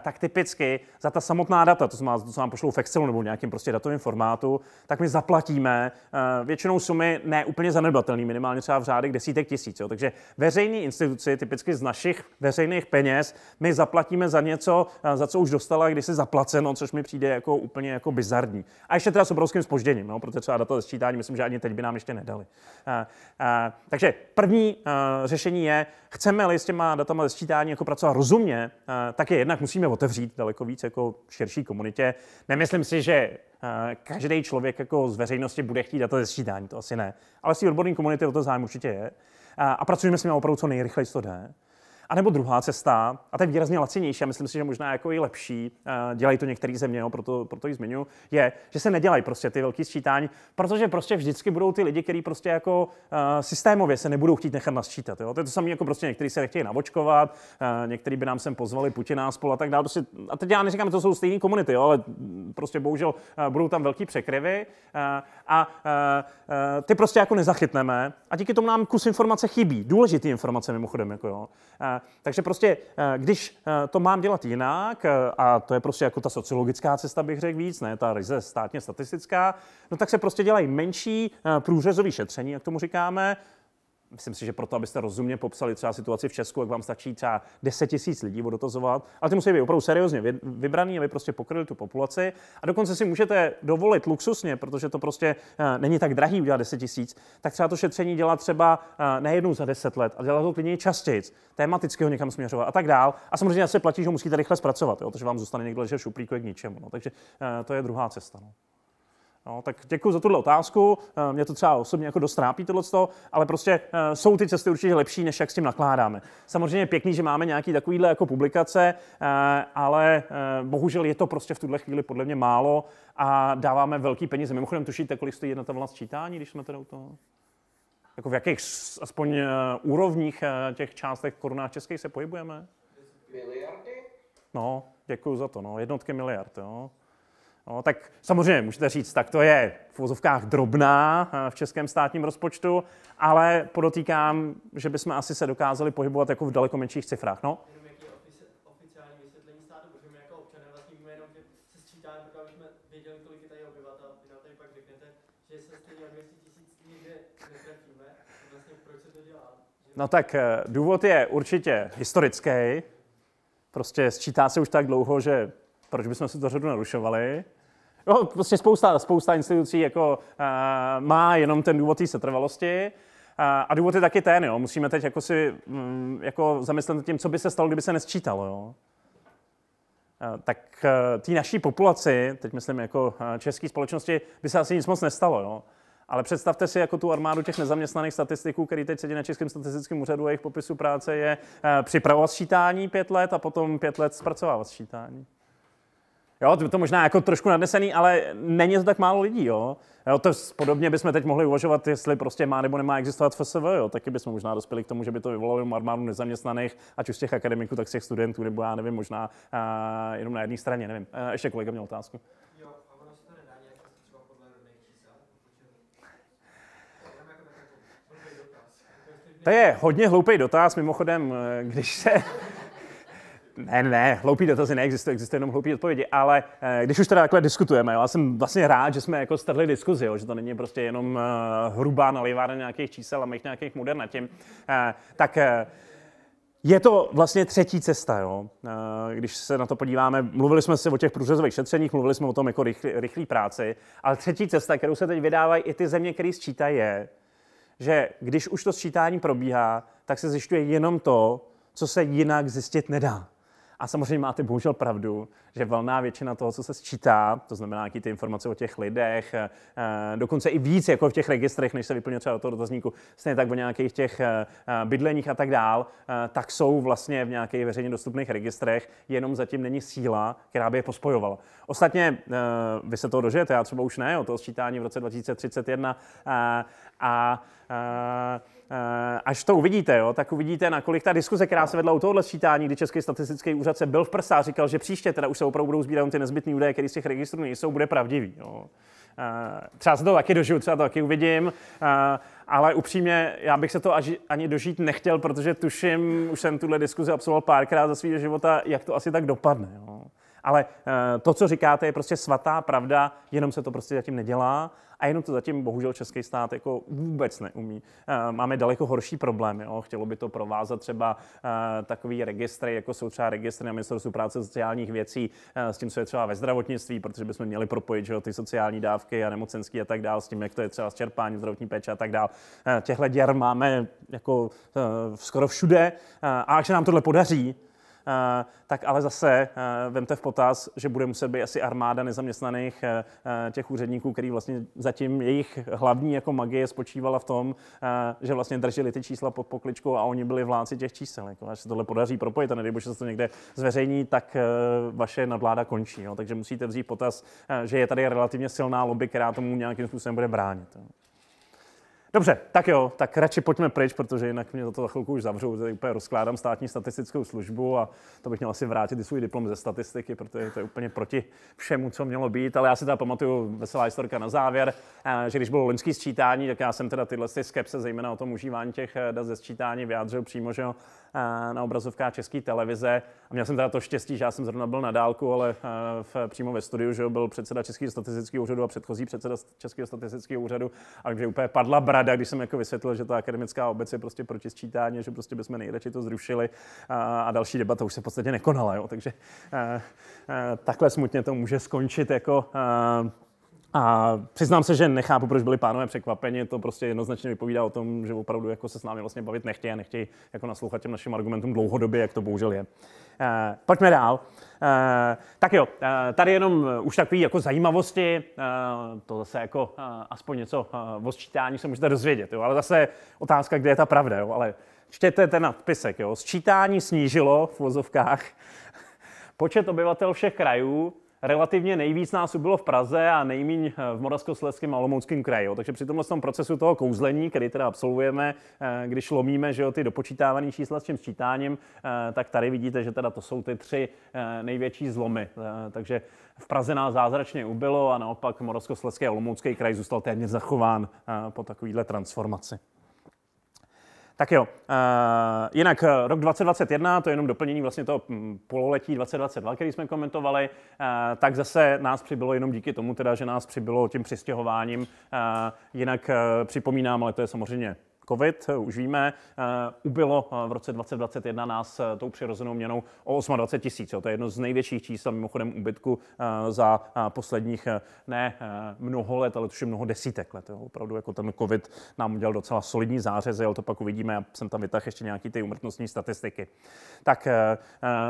tak typicky za ta samotná data, to, znamená, to co nám pošlou v Excelu nebo v nějakém prostě datovém formátu, tak my zaplatíme většinou sumy ne úplně zanedbatelné, minimálně třeba v řádech desítek tisíc. Jo. Takže veřejné instituci, typicky z našich veřejných peněz, my zaplatíme za něco, za co už dostala kdysi zaplaceno, což mi přijde jako úplně jako bizarní. A ještě teda s obrovským spožděním, no, protože třeba to sčítání myslím, že ani teď by nám ještě nedali. A, a, takže první a, řešení je, chceme-li s těma datama sčítání jako pracovat rozumně, a, tak je jednak musíme otevřít daleko víc jako širší komunitě. Nemyslím si, že každý člověk jako z veřejnosti bude chtít data ze sčítání, to asi ne. Ale si odborní komunity o to zájem určitě je. A, a pracujeme s nimi opravdu co nejrychleji, co jde. A nebo druhá cesta, a to je výrazně lacinější, a myslím si, že možná jako i lepší, eh, dělají to některé země, jo, proto, proto ji zmiňu, je, že se nedělají prostě ty velké sčítání, protože prostě vždycky budou ty lidi, kteří prostě jako eh, systémově se nebudou chtít nechat nasčítat. Jo? To je to samé, jako prostě někteří se nechtějí navočkovat, eh, někteří by nám sem pozvali Putina spolu a tak dále. Prostě, a teď já neříkám, že to jsou stejné komunity, jo? ale prostě bohužel budou tam velký překryvy a, a a, ty prostě jako nezachytneme a díky tomu nám kus informace chybí. Důležitý informace mimochodem. Jako, jo? A, takže prostě, eh, když eh, to mám dělat jinak, eh, a to je prostě jako ta sociologická cesta, bych řekl víc, ne ta ryze státně statistická, no tak se prostě dělají menší průřezové šetření, jak tomu říkáme, Myslím si, že proto, abyste rozumně popsali třeba situaci v Česku, jak vám stačí třeba 10 tisíc lidí odotazovat, ale ty musí být opravdu seriózně vybraný, aby prostě pokryli tu populaci. A dokonce si můžete dovolit luxusně, protože to prostě eh, není tak drahý udělat 10 tisíc, tak třeba to šetření dělat třeba eh, nejednou za 10 let a dělat to klidně častěji, tematicky ho někam směřovat a tak dál. A samozřejmě se platí, že ho musíte rychle zpracovat, jo, vám zůstane někdo že v šuplíku je k ničemu. No. Takže eh, to je druhá cesta. No. No, tak děkuji za tuhle otázku. Eh, mě to třeba osobně jako dost trápí tohleto, ale prostě eh, jsou ty cesty určitě lepší, než jak s tím nakládáme. Samozřejmě je pěkný, že máme nějaký takovýhle jako publikace, eh, ale bohužel je to prostě v tuhle chvíli podle mě málo a dáváme velký peníze. Mimochodem tušíte, kolik stojí jedna ta vlna sčítání, když jsme tady u toho? Jako v jakých aspoň úrovních těch částech korunách českých se pohybujeme? Miliardy? No, děkuji za to, no, jednotky miliard, jo. No, tak samozřejmě můžete říct, tak to je v vozovkách drobná eh, v českém státním rozpočtu, ale podotýkám, že bychom asi se dokázali pohybovat jako v daleko menších cifrách. No? No tak eh, důvod je určitě historický. Prostě sčítá se už tak dlouho, že proč bychom si to řadu narušovali. No, prostě spousta, spousta institucí jako, uh, má jenom ten důvod té setrvalosti. Eh, a důvod je taky ten, jo. musíme teď jako si mm, jako zamyslet nad tím, co by se stalo, kdyby se nesčítalo. Jo. Eh, tak té naší populaci, teď myslím jako české společnosti, by se asi nic moc nestalo. Jo. Ale představte si jako tu armádu těch nezaměstnaných statistiků, který teď sedí na Českém statistickém úřadu a jejich popisu práce je připravovat sčítání pět let a potom pět let zpracovávat sčítání. Jo, to, to možná jako trošku nadnesený, ale není to tak málo lidí, jo. jo to podobně bychom teď mohli uvažovat, jestli prostě má nebo nemá existovat FSV, jo. Taky bychom možná dospěli k tomu, že by to vyvolalo armádu nezaměstnaných, ať už z těch akademiků, tak z těch studentů, nebo já nevím, možná a, jenom na jedné straně, nevím. A, e, ještě kolega měl otázku. Jako jako to je hodně hloupý dotaz, mimochodem, e, když se, ne, ne, hloupý dotazy neexistuje, existuje jenom hloupé odpovědi, ale eh, když už teda takhle diskutujeme, jo, já jsem vlastně rád, že jsme jako strhli diskuzi, jo, že to není prostě jenom eh, hrubá nalivána nějakých čísel a mých nějakých moder tím, eh, tak je to vlastně třetí cesta, jo? když se na to podíváme. Mluvili jsme si o těch průřezových šetřeních, mluvili jsme o tom jako rychlý, rychlý práci, ale třetí cesta, kterou se teď vydávají i ty země, které sčítají, je, že když už to sčítání probíhá, tak se zjišťuje jenom to, co se jinak zjistit nedá. A samozřejmě máte bohužel pravdu, že valná většina toho, co se sčítá, to znamená nějaké ty informace o těch lidech, eh, dokonce i víc jako v těch registrech, než se vyplňuje třeba do toho dotazníku, stejně tak o nějakých těch eh, bydleních a tak dál, eh, tak jsou vlastně v nějakých veřejně dostupných registrech, jenom zatím není síla, která by je pospojovala. Ostatně vy se toho dožijete, já třeba už ne, o toho sčítání v roce 2031, a eh, eh, až to uvidíte, jo, tak uvidíte, nakolik ta diskuze, která se vedla u tohohle sčítání, kdy Český statistický úřad se byl v prsa a říkal, že příště teda už se opravdu budou sbírat ty nezbytné údaje, které z těch registrů nejsou, bude pravdivý. Jo. Eh, třeba se to taky dožiju, třeba to taky uvidím, ale upřímně, já bych se to až, ani dožít nechtěl, protože tuším, už jsem tuhle diskuzi absolvoval párkrát za svého života, jak to asi tak dopadne. Jo. Ale to, co říkáte, je prostě svatá pravda, jenom se to prostě zatím nedělá a jenom to zatím bohužel český stát jako vůbec neumí. Eh, máme daleko horší problémy. Jo. Chtělo by to provázat třeba eh, takový registry, jako jsou třeba registry na ministerstvu práce sociálních věcí eh, s tím, co je třeba ve zdravotnictví, protože bychom měli propojit že jo, ty sociální dávky a nemocenský a tak dál, s tím, jak to je třeba čerpání zdravotní péče a tak dál. Těchhle děr máme jako skoro všude a až se nám tohle podaří, Eh, tak ale zase eh, vemte v potaz, že bude muset být asi armáda nezaměstnaných eh, těch úředníků, který vlastně zatím jejich hlavní jako magie spočívala v tom, že vlastně drželi ty čísla pod pokličkou a oni byli vláci těch čísel. Jako, až se tohle podaří propojit a nebo že se to někde zveřejní, tak vaše nadvláda končí. Jo. Takže musíte vzít potaz, že je tady relativně silná lobby, která tomu nějakým způsobem bude bránit. Jo. Dobře, tak jo, tak radši pojďme pryč, protože jinak mě to za chvilku už zavřou. Tady úplně rozkládám státní statistickou službu a to bych měl asi vrátit i svůj diplom ze statistiky, protože to je úplně proti všemu, co mělo být. Ale já si teda pamatuju, veselá historka na závěr, eh, že když bylo loňské sčítání, tak já jsem teda tyhle ty skepse, zejména o tom užívání těch eh, dat ze sčítání, vyjádřil přímo, že jo, eh, na obrazovkách České televize. A měl jsem teda to štěstí, že já jsem zrovna byl na dálku, ale v, přímo ve studiu, že jo, byl předseda Českého statistického úřadu a předchozí předseda Českého statistického úřadu. A vím, že úplně padla bra rada, když jsem jako vysvětlil, že ta akademická obec je prostě proti sčítání, že prostě bychom nejradši to zrušili a, a další debata už se v podstatě nekonala. Jo? Takže a, a, takhle smutně to může skončit jako a, a přiznám se, že nechápu, proč byli pánové překvapeni. To prostě jednoznačně vypovídá o tom, že opravdu jako se s námi vlastně bavit nechtějí a nechtějí jako naslouchat těm našim argumentům dlouhodobě, jak to bohužel je. Uh, pojďme dál. Uh, tak jo, uh, tady jenom už takové jako zajímavosti, uh, to zase jako uh, aspoň něco uh, o sčítání se můžete dozvědět, jo? ale zase otázka, kde je ta pravda, jo? ale čtěte ten nadpisek, jo? sčítání snížilo v vozovkách počet obyvatel všech krajů relativně nejvíc nás bylo v Praze a nejméně eh, v Moravskoslezském a Olomouckém kraji. Jo. Takže při tomhle tom procesu toho kouzlení, který teda absolvujeme, eh, když lomíme že jo, ty dopočítávané čísla s tím sčítáním, eh, tak tady vidíte, že teda to jsou ty tři největší zlomy. Takže v Praze nás zázračně ubylo a naopak Moravskoslezský a Olomoucký kraj zůstal téměř zachován po takovéhle transformaci. Tak jo, uh, jinak eh, rok 2021, to je jenom doplnění vlastně toho hm, pololetí 2022, který jsme komentovali, uh, tak zase nás přibylo jenom díky tomu, teda, že nás přibylo tím přistěhováním. Uh, jinak uh, připomínám, ale to je samozřejmě COVID, eh, už víme, eh, ubylo eh, v roce 2021 nás tou přirozenou měnou o 28 tisíc. To je jedno z největších čísel mimochodem ubytku za posledních ne mnoho let, ale tuším mnoho desítek let. Jo. Opravdu jako ten COVID nám udělal docela solidní zářez, ale to pak uvidíme. Já jsem tam vytáhl ještě nějaký ty umrtnostní statistiky. Tak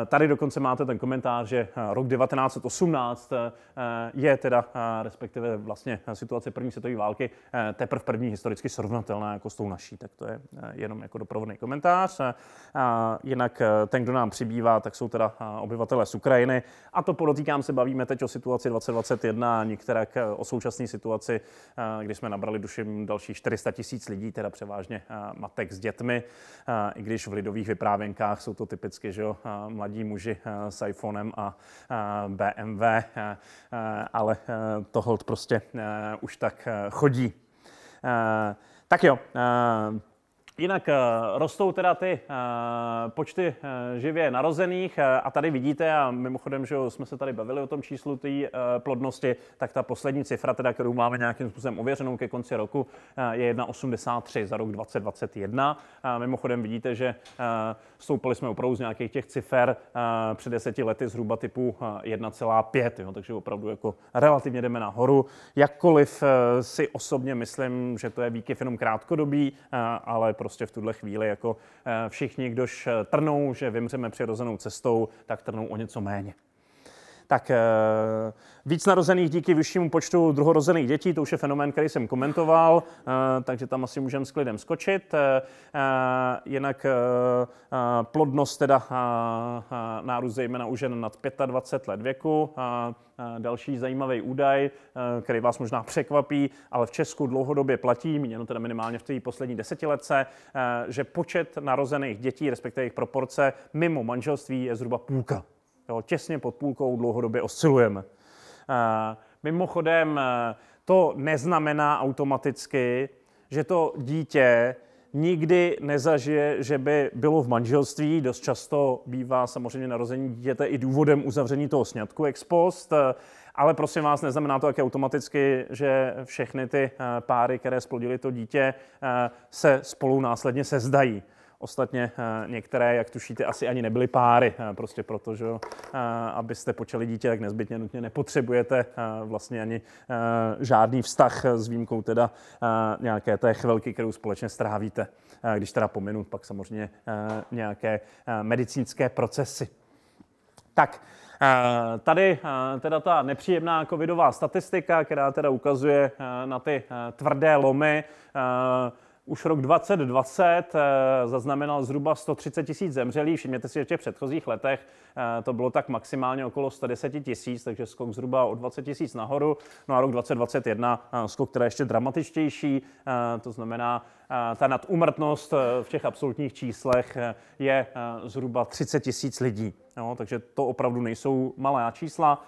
tady dokonce máte ten komentář, že rok 1918 je teda, respektive vlastně situace první světové války, teprve první historicky srovnatelná jako s tou naší další, tak to je eh, jenom jako doprovodný komentář. Eh, a jinak eh, ten, kdo nám přibývá, tak jsou teda obyvatelé z Ukrajiny. A to podotýkám se, bavíme teď o situaci 2021, některak o současné situaci, kdy jsme nabrali duším další 400 tisíc lidí, teda převážně matek s dětmi, i když v lidových vyprávěnkách jsou to typicky že jo, mladí muži s iPhonem a BMW, ale hold prostě už tak chodí. Tak jo, eh, Jinak eh, rostou teda ty eh, počty eh, živě narozených a tady vidíte, a mimochodem, že jsme se tady bavili o tom číslu té plodnosti, tak ta poslední cifra, teda, kterou máme nějakým způsobem ověřenou ke konci roku, je 1,83 za rok 2021. A mimochodem vidíte, že stoupali jsme opravdu z nějakých těch cifer před deseti lety zhruba typu 1,5, jo, takže opravdu jako relativně jdeme nahoru. Jakkoliv si osobně myslím, že to je výkyv jenom krátkodobý, ale pro prostě prostě v tuhle chvíli jako eh, všichni, kdož eh, trnou, že vymřeme přirozenou cestou, tak trnou o něco méně tak eh, víc narozených díky vyššímu počtu druhorozených dětí, to už je fenomén, který jsem komentoval, eh, takže tam asi můžeme s klidem skočit. Eh, jinak plodnost teda nárůst zejména u žen nad 25 let věku, další zajímavý údaj, který vás možná překvapí, ale v Česku dlouhodobě platí, míněno teda minimálně v té poslední desetiletce, že počet narozených dětí, respektive jejich proporce mimo manželství je zhruba půlka Jo, těsně pod půlkou dlouhodobě oscilujeme. Eh, mimochodem, eh, to neznamená automaticky, že to dítě nikdy nezažije, že by bylo v manželství. Dost často bývá samozřejmě narození dítěte i důvodem uzavření toho sňatku ex post, eh, ale prosím vás, neznamená to také automaticky, že všechny ty páry, které splodily to dítě, se spolu následně sezdají. Ostatně eh, některé, jak tušíte, asi ani nebyly páry, eh, prostě proto, že eh, abyste počali dítě, tak nezbytně nutně nepotřebujete vlastně ani žádný vztah s výjimkou teda nějaké té chvilky, kterou společně strávíte, když teda pominu pak samozřejmě nějaké medicínské procesy. Tak, Tady teda ta nepříjemná covidová statistika, která teda ukazuje na ty tvrdé lomy, už rok 2020 eh, zaznamenal zhruba 130 tisíc zemřelých. Všimněte si, že v těch předchozích letech eh, to bylo tak maximálně okolo 110 tisíc, takže skok zhruba o 20 tisíc nahoru. No a rok 2021 eh, skok, který je ještě dramatičtější, to znamená, ta nadumrtnost v těch absolutních číslech je zhruba 30 tisíc lidí. Jo, takže to opravdu nejsou malá čísla.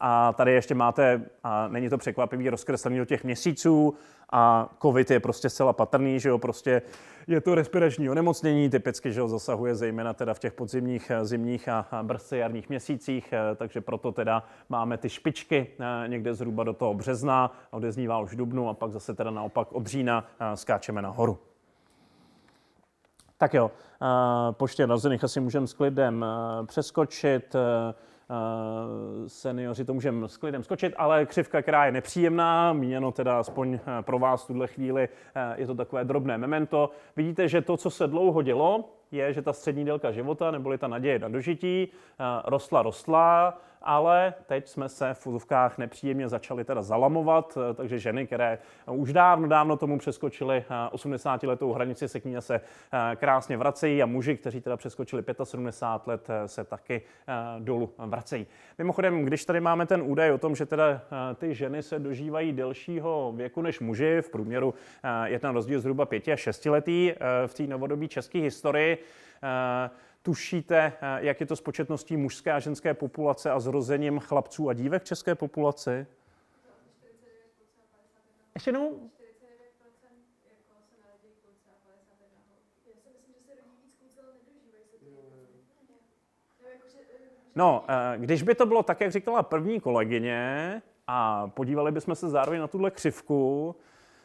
A tady ještě máte, a není to překvapivý, rozkreslení do těch měsíců a covid je prostě zcela patrný, že jo, prostě je to respirační onemocnění, typicky, že ho zasahuje zejména teda v těch podzimních, eh, zimních a brzce jarních měsících, eh, takže proto teda máme ty špičky eh, někde zhruba do toho března, odeznívá už v dubnu a pak zase teda naopak od října skáčeme nahoru. Tak jo, poště narozených asi můžeme s klidem přeskočit. Eh, seniori to můžeme s klidem skočit, ale křivka, která je nepříjemná, míněno teda aspoň eh, pro vás v tuhle chvíli, eh, je to takové drobné memento. Vidíte, že to, co se dlouho dělo, je, že ta střední délka života, neboli ta naděje na dožití, rostla, rostla, ale teď jsme se v fuzovkách nepříjemně začali teda zalamovat, eh, takže ženy, které už dávno, dávno tomu přeskočily 80 eh, letou hranici, se k ní se eh, krásně vracejí a muži, kteří teda přeskočili 75 let, se taky dolů vracejí. Mimochodem, když tady máme ten údaj o tom, že teda ty ženy se dožívají delšího věku než muži, v průměru je ten rozdíl zhruba 5 a 6 letý v té novodobí české historii, Tušíte, eh, jak je to s početností mužské a ženské populace a zrozením chlapců a dívek v české populaci? Ještě jednou? No, eh, když by to bylo tak, jak říkala první kolegyně, a podívali bychom se zároveň na tuhle křivku,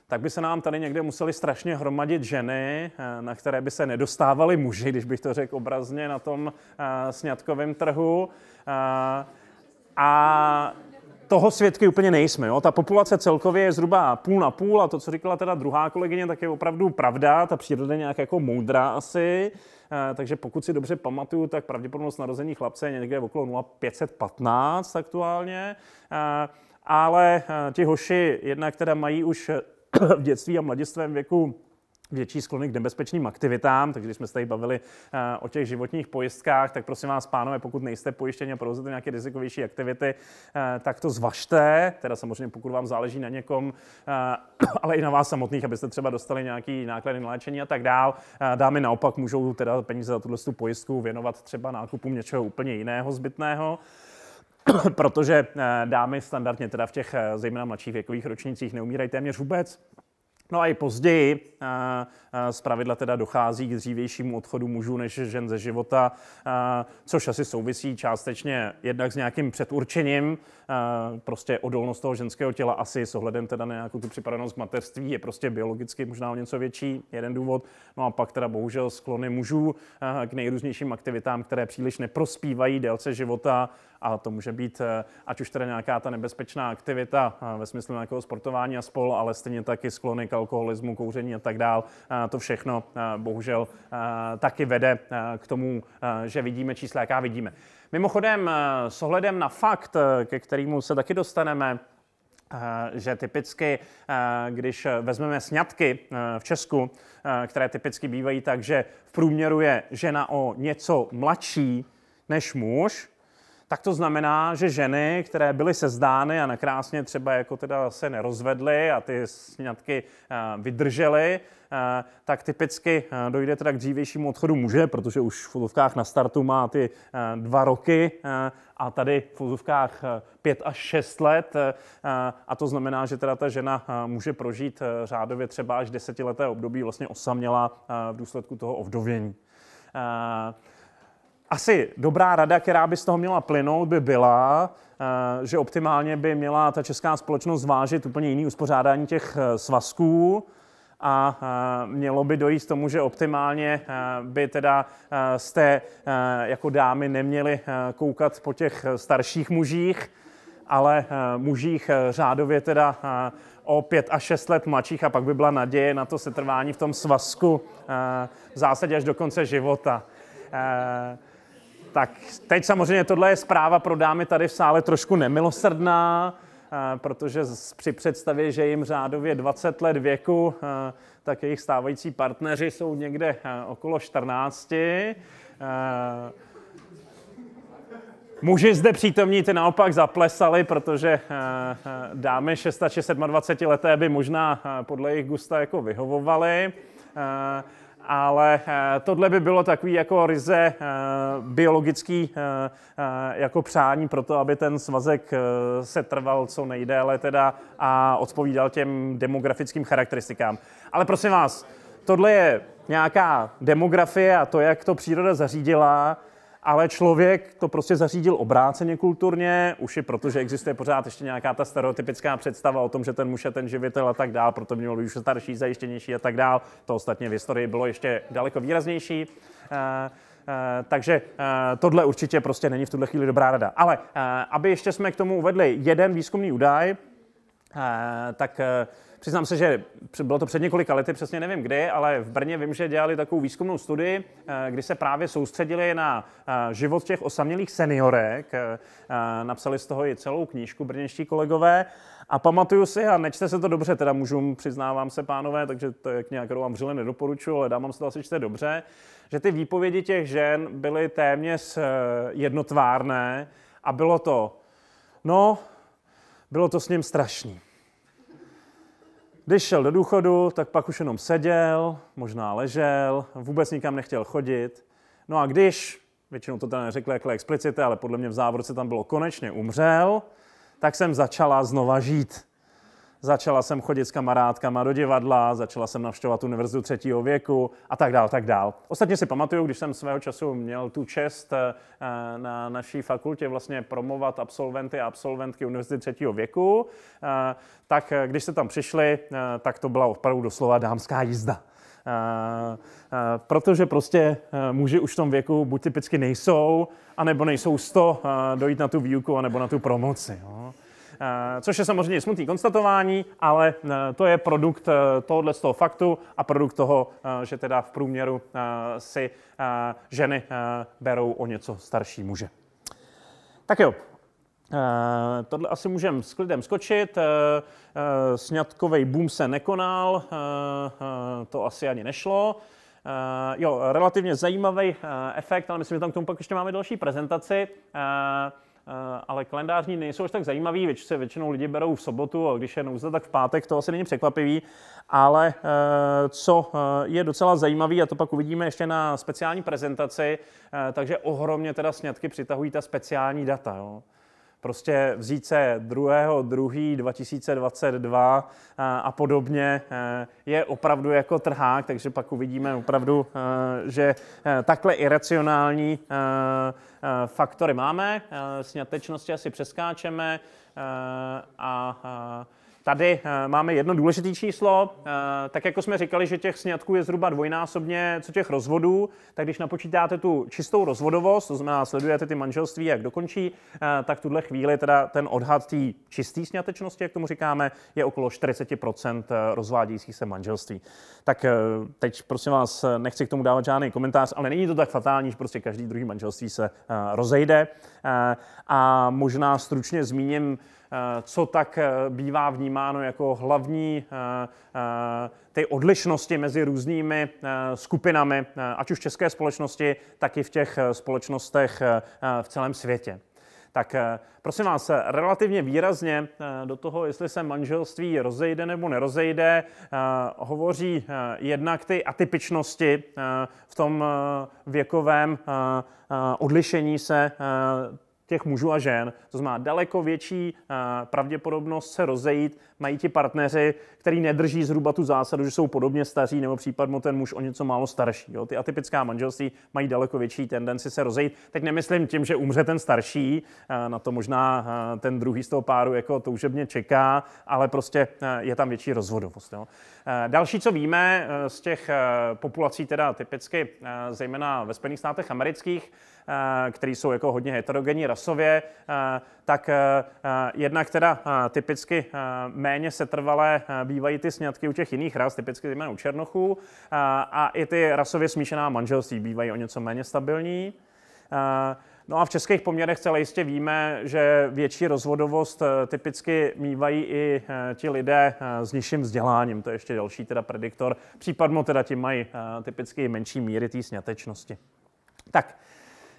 tak by se nám tady někde museli strašně hromadit ženy, eh, na které by se nedostávali muži, když bych to řekl obrazně, na tom eh, sňatkovém trhu. Eh, a toho svědky úplně nejsme. Jo? Ta populace celkově je zhruba půl na půl a to, co říkala teda druhá kolegyně, tak je opravdu pravda. Ta příroda je nějak jako moudrá asi. Takže pokud si dobře pamatuju, tak pravděpodobnost narození chlapce je někde okolo 0,515 aktuálně. Ale ti hoši jednak teda mají už v dětství a mladistvém věku větší sklony k nebezpečným aktivitám, takže když jsme se tady bavili uh, o těch životních pojistkách, tak prosím vás, pánové, pokud nejste pojištěni a provozujete nějaké rizikovější aktivity, uh, tak to zvažte, teda samozřejmě pokud vám záleží na někom, uh, ale i na vás samotných, abyste třeba dostali nějaký náklady na léčení a tak dál. Dámy naopak můžou teda peníze za tuhle pojistku věnovat třeba nákupům něčeho úplně jiného zbytného. protože eh, dámy standardně teda v těch eh, zejména mladších věkových ročnících neumírají téměř vůbec. No a i později eh, z pravidla teda dochází k dřívějšímu odchodu mužů než žen ze života, což asi souvisí částečně jednak s nějakým předurčením, prostě odolnost toho ženského těla asi s ohledem teda na nějakou tu připravenost k mateřství je prostě biologicky možná o něco větší, jeden důvod. No a pak teda bohužel sklony mužů k nejrůznějším aktivitám, které příliš neprospívají délce života a to může být eh, ať už tedy nějaká ta nebezpečná aktivita eh, ve smyslu nějakého sportování a spol, ale stejně taky sklony k alkoholismu, kouření a tak dál. Eh, to všechno bohužel taky vede k tomu, že vidíme čísla, jaká vidíme. Mimochodem, s ohledem na fakt, ke kterému se taky dostaneme, že typicky, když vezmeme sňatky v Česku, které typicky bývají tak, že v průměru je žena o něco mladší než muž, tak to znamená, že ženy, které byly sezdány a nakrásně třeba jako teda se nerozvedly a ty sňatky eh, vydržely, eh, tak typicky eh, dojde teda k dřívějšímu odchodu muže, protože už v fuzovkách na startu má ty dva roky a tady v fuzovkách pět až šest let a to znamená, že teda ta žena může prožít řádově třeba až desetileté období vlastně osaměla v důsledku toho ovdovění asi dobrá rada, která by z toho měla plynout, by byla, eh, že optimálně by měla ta česká společnost zvážit úplně jiný uspořádání těch eh, svazků, a eh, mělo by dojít k tomu, že optimálně by teda jste jako dámy neměli koukat po těch starších mužích, ale mužích řádově teda o pět a šest let mladších a pak by byla naděje na to setrvání v tom svazku v zásadě až do konce života. Tak teď samozřejmě tohle je zpráva pro dámy tady v sále trošku nemilosrdná, eh, protože při představě, že jim řádově 20 let věku, eh, tak jejich stávající partneři jsou někde eh, okolo 14. Muži zde přítomní ty naopak zaplesali, protože dámy 6 či 27 leté by možná podle jejich gusta jako vyhovovaly ale eh, tohle by bylo takový jako ryze eh, biologický eh, jako přání pro to, aby ten svazek se trval co nejdéle teda a odpovídal těm demografickým charakteristikám. Ale prosím vás, tohle je nějaká demografie a to, jak to příroda zařídila, ale člověk to prostě zařídil obráceně kulturně, už i protože existuje pořád ještě nějaká ta stereotypická představa o tom, že ten muž je ten živitel a tak dál, proto mělo už starší, zajištěnější a tak dál. To ostatně v historii bylo ještě daleko výraznější. Uh, takže uh, tohle určitě prostě není v tuhle chvíli dobrá rada. Ale uh, aby ještě jsme k tomu uvedli jeden výzkumný údaj, tak Přiznám se, že bylo to před několika lety, přesně nevím kdy, ale v Brně vím, že dělali takovou výzkumnou studii, eh, kdy se právě soustředili na eh, život těch osamělých seniorek. Eh, napsali z toho i celou knížku brněští kolegové. A pamatuju si, a nečte se to dobře, teda mužům přiznávám se, pánové, takže to je kniha, kterou vám vřele nedoporučuju, ale dám se to asi čte dobře, že ty výpovědi těch žen byly téměř jednotvárné a bylo to, no, bylo to s ním strašný. Když šel do důchodu, tak pak už jenom seděl, možná ležel, vůbec nikam nechtěl chodit. No a když, většinou to tady neřekl, jako explicitně, ale podle mě v závorce tam bylo konečně umřel, tak jsem začala znova žít začala jsem chodit s kamarádkama do divadla, začala jsem navštěvovat univerzitu třetího věku a tak dál, tak dál. Ostatně si pamatuju, když jsem svého času měl tu čest eh, na naší fakultě vlastně promovat absolventy a absolventky univerzity třetího věku, eh, tak eh, když se tam přišli, tak to byla opravdu doslova dámská jízda. Uh, uh, protože prostě uh, muži už v tom věku buď typicky nejsou, anebo nejsou sto dojít na tu výuku, anebo na tu promoci. Jo. No. Eh, což je samozřejmě smutný konstatování, ale eh, to je produkt eh, tohohle z toho faktu a produkt toho, že teda v průměru si ženy berou o něco starší muže. Tak jo, Uh, tohle asi můžeme s klidem skočit. Uh, uh, boom se nekonal, to asi ani nešlo. Jo, relativně zajímavý efekt, ale myslím, že tam k tomu pak ještě máme další prezentaci. Eh, ale kalendářní dny jsou až tak zajímavý, věč se většinou lidi berou v sobotu a když je nouze, tak v pátek, to asi není překvapivý, ale eh, co eh, je docela zajímavý a to pak uvidíme ještě na speciální prezentaci, takže ohromně teda snědky přitahují ta speciální data. Jo prostě vzít se 2. 2022 eh, a podobně eh, je opravdu jako trhák, takže pak uvidíme opravdu, eh, že takhle iracionální faktory máme, snětečnosti asi přeskáčeme a Tady eh, máme jedno důležité číslo. Eh, tak jako jsme říkali, že těch sňatků je zhruba dvojnásobně co těch rozvodů, tak když napočítáte tu čistou rozvodovost, to znamená sledujete ty manželství, jak dokončí, eh, tak v tuhle chvíli teda ten odhad té čisté sňatečnosti, jak tomu říkáme, je okolo 40% rozvádějících se manželství. Tak teď prosím vás, nechci k tomu dávat žádný komentář, ale není to tak fatální, že prostě každý druhý manželství se rozejde. A možná stručně zmíním, Eh, co tak eh, bývá vnímáno jako hlavní eh, ty odlišnosti mezi různými skupinami, ať už české společnosti, tak i v těch společnostech v celém světě. Tak prosím vás, relativně výrazně do toho, jestli se manželství rozejde nebo nerozejde, hovoří jednak ty atypičnosti v tom věkovém odlišení se těch mužů a žen. To znamená daleko větší eh, pravděpodobnost se rozejít, mají ti partneři, který nedrží zhruba tu zásadu, že jsou podobně staří nebo případně ten muž o něco málo starší. Jo? Ty atypická manželství mají daleko větší tendenci se rozejít. Teď nemyslím tím, že umře ten starší, eh, na to možná eh, ten druhý z toho páru jako toužebně čeká, ale prostě je tam větší rozvodovost. Jo? Další, co víme z těch populací, teda typicky zejména ve Spojených státech amerických, které jsou jako hodně heterogenní časově, eh, tak eh, eh, jednak teda typicky méně setrvalé bývají ty sňatky u těch jiných ras, typicky zejména u černochů, a i ty rasově smíšená manželství bývají o něco méně stabilní. No a v českých poměrech celé jistě víme, že větší rozvodovost typicky mývají i ti lidé s nižším vzděláním. To je ještě další teda prediktor. Případmo teda ti mají typicky menší míry té snětečnosti. Tak,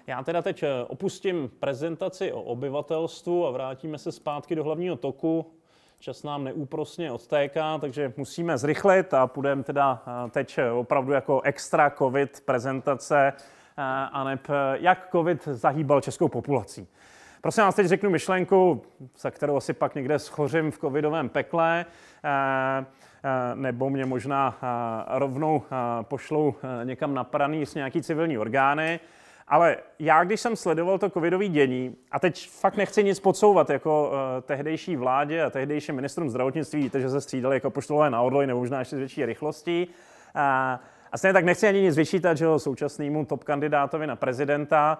já teda teď eh, opustím prezentaci o obyvatelstvu a vrátíme se zpátky do hlavního toku. Čas nám neúprosně odtéká, takže musíme zrychlit a půjdeme teda eh, teď eh, opravdu jako extra covid prezentace aneb jak covid zahýbal českou populací. Prosím vás, teď řeknu myšlenku, za kterou asi pak někde schořím v covidovém pekle, nebo mě možná rovnou pošlou někam na s nějaký civilní orgány. Ale já, když jsem sledoval to covidový dění, a teď fakt nechci nic podsouvat jako uh, tehdejší vládě a tehdejším ministrům zdravotnictví, víte, že se střídali jako poštolové na odloj nebo možná ještě z větší rychlosti. Uh, eh, a stejně tak nechci ani nic vyčítat, že současnému top kandidátovi na prezidenta,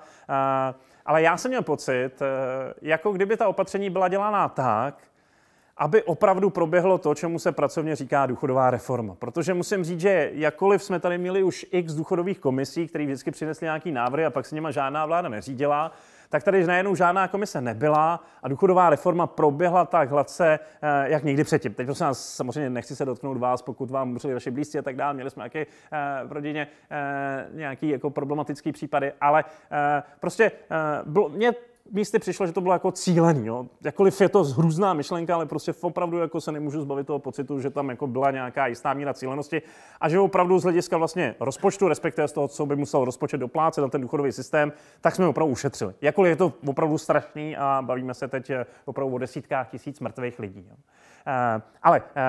uh, ale já jsem měl pocit, uh, jako kdyby ta opatření byla dělána tak, aby opravdu proběhlo to, čemu se pracovně říká důchodová reforma. Protože musím říct, že jakkoliv jsme tady měli už x důchodových komisí, které vždycky přinesly nějaký návrhy a pak se nima žádná vláda neřídila, tak tady najednou žádná komise nebyla a důchodová reforma proběhla tak hladce, eh, jak nikdy předtím. Teď prosím vás, samozřejmě nechci se dotknout vás, pokud vám umřeli vaše blízci a tak dále. Měli jsme nějaké eh, v rodině eh, nějaké jako problematické případy, ale prostě bylo, mě místy přišlo, že to bylo jako cílený. Jo. Jakkoliv je to hrůzná myšlenka, ale prostě opravdu jako se nemůžu zbavit toho pocitu, že tam jako byla nějaká jistá míra cílenosti a že opravdu z hlediska vlastně rozpočtu, respektive z toho, co by musel rozpočet doplácet na ten důchodový systém, tak jsme opravdu ušetřili. Jakkoliv je to opravdu strašný a bavíme se teď eh, opravdu o desítkách tisíc mrtvých lidí. Jo. Eh, ale eh,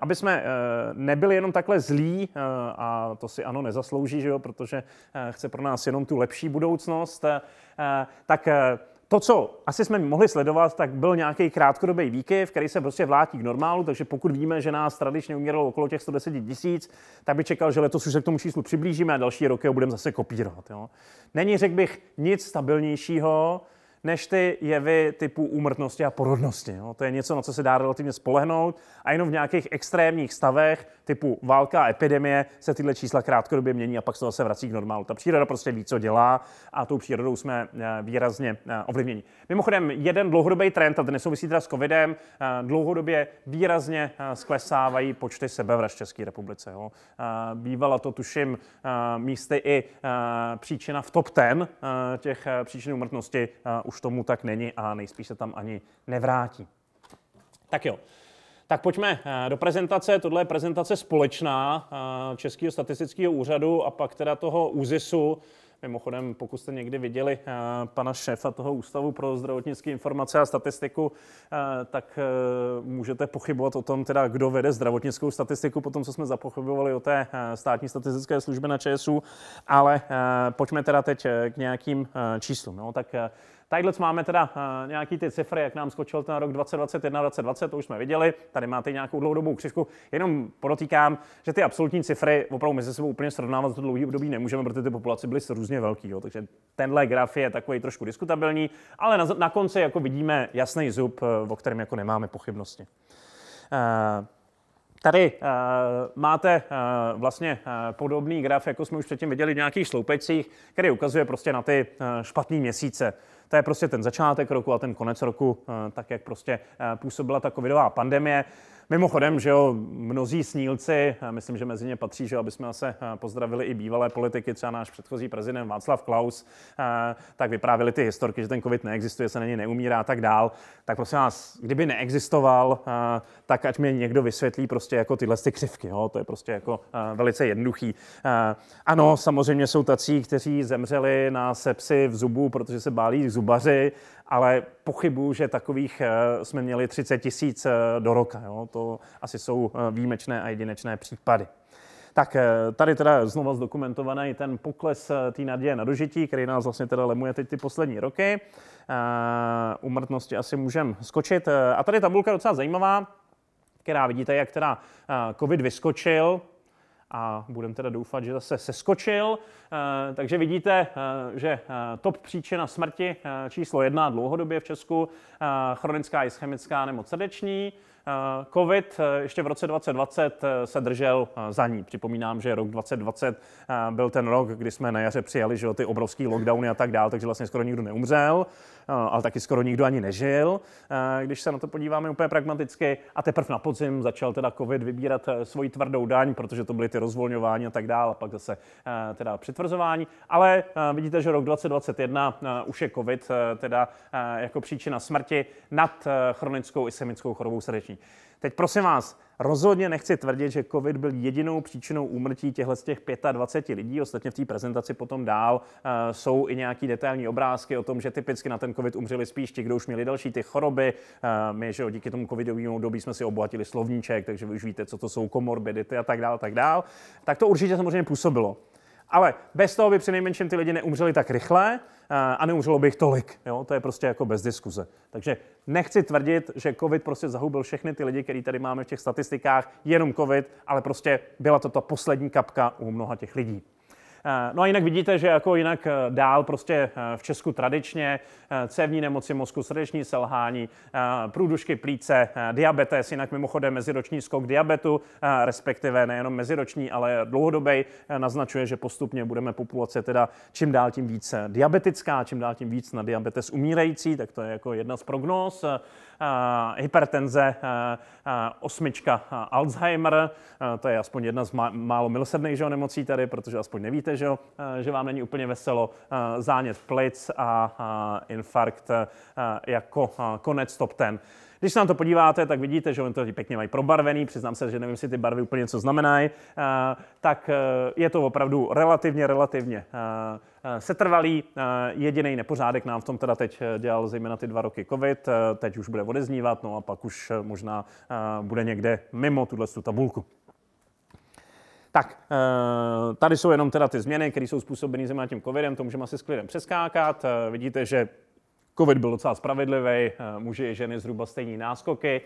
aby jsme eh, nebyli jenom takhle zlí, a to si ano nezaslouží, že jo, protože chce pro nás jenom tu lepší budoucnost, tak to, co asi jsme mohli sledovat, tak byl nějaký krátkodobý výkyv, který se prostě vlátí k normálu, takže pokud víme, že nás tradičně umíralo okolo těch 110 tisíc, tak by čekal, že letos už se k tomu číslu přiblížíme a další roky ho budeme zase kopírovat. Jo. Není, řekl bych, nic stabilnějšího, než ty jevy typu úmrtnosti a porodnosti. Jo. to je něco, na co se dá relativně spolehnout a jenom v nějakých extrémních stavech typu válka a epidemie se tyhle čísla krátkodobě mění a pak se zase vrací k normálu. Ta příroda prostě ví, co dělá a tou přírodou jsme eh, výrazně eh, ovlivněni. Mimochodem, jeden dlouhodobý trend, a ten nesouvisí teda s covidem, eh, dlouhodobě výrazně sklesávají počty sebevražd v České republice. Jo. Bývala to, tuším, místy i příčina v top ten těch příčin úmrtnosti u už tomu tak není a nejspíš se tam ani nevrátí. Tak jo. Tak pojďme eh, do prezentace. Tohle je prezentace společná eh, Českého statistického úřadu a pak teda toho ÚZISu. Mimochodem, pokud jste někdy viděli eh, pana šéfa toho Ústavu pro zdravotnické informace a statistiku, tak můžete pochybovat o tom, teda, kdo vede zdravotnickou statistiku, po tom, co jsme zapochybovali o té státní statistické službě na ČSU. Ale pojďme teda teď k nějakým číslům. No, tak Tadyhle máme teda eh, nějaký ty cifry, jak nám skočil ten rok 2021, 2020, to už jsme viděli. Tady máte nějakou dlouhodobou křivku. Jenom podotýkám, že ty absolutní cifry opravdu mezi sebou úplně srovnávat to dlouhý období nemůžeme, protože ty populace byly různě velký. Jo. Takže tenhle graf je takový trošku diskutabilní, ale na, na konci jako vidíme jasný zub, eh, o kterém jako nemáme pochybnosti. Uh, Tady uh, máte uh, vlastně uh, podobný graf, jako jsme už předtím viděli v nějakých sloupecích, který ukazuje prostě na ty uh, špatné měsíce. To je prostě ten začátek roku a ten konec roku, eh, tak jak prostě eh, působila ta covidová pandemie. Mimochodem, že jo, mnozí snílci, myslím, že mezi ně patří, že abychom aby jsme se pozdravili i bývalé politiky, třeba náš předchozí prezident Václav Klaus, tak vyprávěli ty historky, že ten covid neexistuje, se na něj neumírá a tak dál. Tak prosím vás, kdyby neexistoval, tak ať mě někdo vysvětlí prostě jako tyhle ty křivky, jo, to je prostě jako velice jednoduchý. Ano, samozřejmě jsou tací, kteří zemřeli na sepsy v zubu, protože se bálí zubaři ale pochybuju, že takových eh, jsme měli 30 tisíc eh, do roka. Jo? To asi jsou eh, výjimečné a jedinečné případy. Tak tady teda znovu zdokumentovaný ten pokles té naděje na dožití, který nás vlastně teda lemuje teď ty poslední roky. U mrtnosti asi můžeme skočit. A tady tabulka docela zajímavá, která vidíte, jak teda COVID vyskočil, a budeme teda doufat, že zase seskočil. Eh, takže vidíte, eh, že eh, top příčina smrti číslo jedna dlouhodobě v Česku, chronická ischemická nemoc srdeční. COVID ještě v roce 2020 se držel za ní. Připomínám, že rok 2020 byl ten rok, kdy jsme na jaře přijali že ty obrovský lockdowny a tak dál, takže vlastně skoro nikdo neumřel, ale taky skoro nikdo ani nežil, když se na to podíváme úplně pragmaticky. A teprve na podzim začal teda COVID vybírat svoji tvrdou daň, protože to byly ty rozvolňování a tak dále, pak zase eh, teda přitvrzování. Ale eh, vidíte, že rok 2021 eh, už je COVID, teda jako příčina smrti nad chronickou ischemickou chorobou srdeční. Teď prosím vás, rozhodně nechci tvrdit, že COVID byl jedinou příčinou úmrtí těchto z těch 25 lidí. Ostatně v té prezentaci potom dál uh, jsou i nějaký detailní obrázky o tom, že typicky na ten COVID umřeli spíš ti, kdo už měli další ty choroby. Uh, my, že jo, díky tomu covidovému dobí jsme si obohatili slovníček, takže vy už víte, co to jsou komorbidity a tak dále, tak dál. Tak to určitě samozřejmě působilo. Ale bez toho by při nejmenším ty lidi neumřeli tak rychle eh, a neumřelo by jich tolik. Jo? To je prostě jako bez diskuze. Takže nechci tvrdit, že COVID prostě zahubil všechny ty lidi, který tady máme v těch statistikách, jenom COVID, ale prostě byla to ta poslední kapka u mnoha těch lidí. Eh, no a jinak vidíte, že jako jinak eh, dál prostě eh, v Česku tradičně cévní nemoci mozku, srdeční selhání, průdušky plíce, diabetes, jinak mimochodem meziroční skok diabetu, respektive nejenom meziroční, ale dlouhodobý, naznačuje, že postupně budeme populace teda čím dál tím víc diabetická, čím dál tím víc na diabetes umírající, tak to je jako jedna z prognóz. Hypertenze, osmička Alzheimer, to je aspoň jedna z málo milosrdných nemocí tady, protože aspoň nevíte, vidíte, že, eh, že vám není úplně veselo, eh, zánět plic a eh, infarkt jako konec top ten. Když se na to podíváte, tak vidíte, že oni to pěkně mají probarvený, přiznám se, že nevím, jestli ty barvy úplně co znamenají, tak je to opravdu relativně, relativně setrvalý. Jediný nepořádek nám v tom teda teď dělal zejména ty dva roky covid, teď už bude odeznívat, no a pak už možná bude někde mimo tuhle tabulku. Tak, eh, tady jsou jenom teda ty změny, které jsou způsobeny zejména tím covidem, to můžeme asi s klidem přeskákat. Eh, vidíte, že Covid byl docela spravedlivý, eh, muži i ženy zhruba stejní náskoky,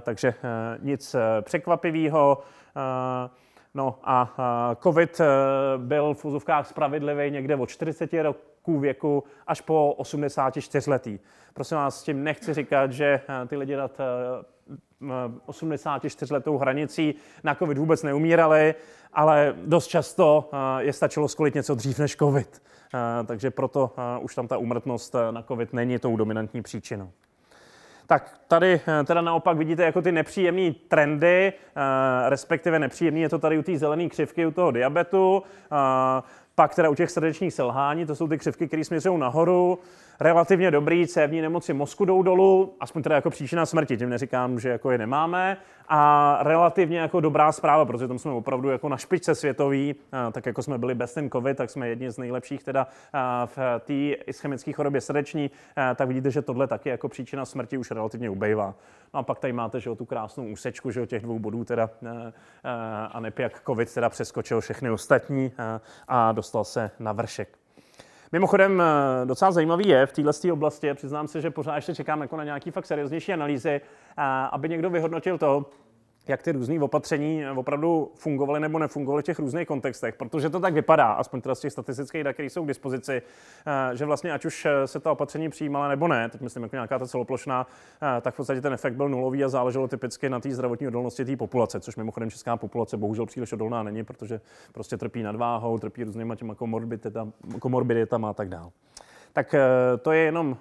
takže nic překvapivého. No a COVID byl v úzovkách spravedlivý někde od 40 roku věku až po 84 letý. Prosím vás, s tím nechci říkat, že ty lidi nad 84-letou hranicí na covid vůbec neumírali, ale dost často eh, je stačilo skolit něco dřív než covid. Eh, takže proto eh, už tam ta úmrtnost na covid není tou dominantní příčinou. Tak tady teda naopak vidíte jako ty nepříjemné trendy, respektive nepříjemný je to tady u té zelené křivky, u toho diabetu, pak teda u těch srdečních selhání, to jsou ty křivky, které směřují nahoru relativně dobrý, cévní nemoci mozku jdou dolů, aspoň teda jako příčina smrti, tím neříkám, že jako je nemáme, a relativně jako dobrá zpráva, protože tam jsme opravdu jako na špičce světový, tak jako jsme byli bez ten covid, tak jsme jedni z nejlepších teda v té ischemické chorobě srdeční, tak vidíte, že tohle taky jako příčina smrti už relativně ubejvá. No a pak tady máte, že jo, tu krásnou úsečku, že jo, těch dvou bodů teda a nep jak covid teda přeskočil všechny ostatní a dostal se na vršek. Mimochodem, eh, docela zajímavý je v této oblasti, přiznám se, že pořád ještě čekám jako na nějaký fakt serióznější analýzy, eh, aby někdo vyhodnotil to, jak ty různé opatření opravdu fungovaly nebo nefungovaly v těch různých kontextech, protože to tak vypadá, aspoň teda z těch statistických dat, které jsou k dispozici, eh, že vlastně ať už eh, se ta opatření přijímala nebo ne, teď myslím jako nějaká ta celoplošná, eh, tak v podstatě ten efekt byl nulový a záleželo typicky na té zdravotní odolnosti té populace, což mimochodem česká populace bohužel příliš odolná není, protože prostě trpí nadváhou, trpí různýma těma komorbiditama a tak dále. Tak to je jenom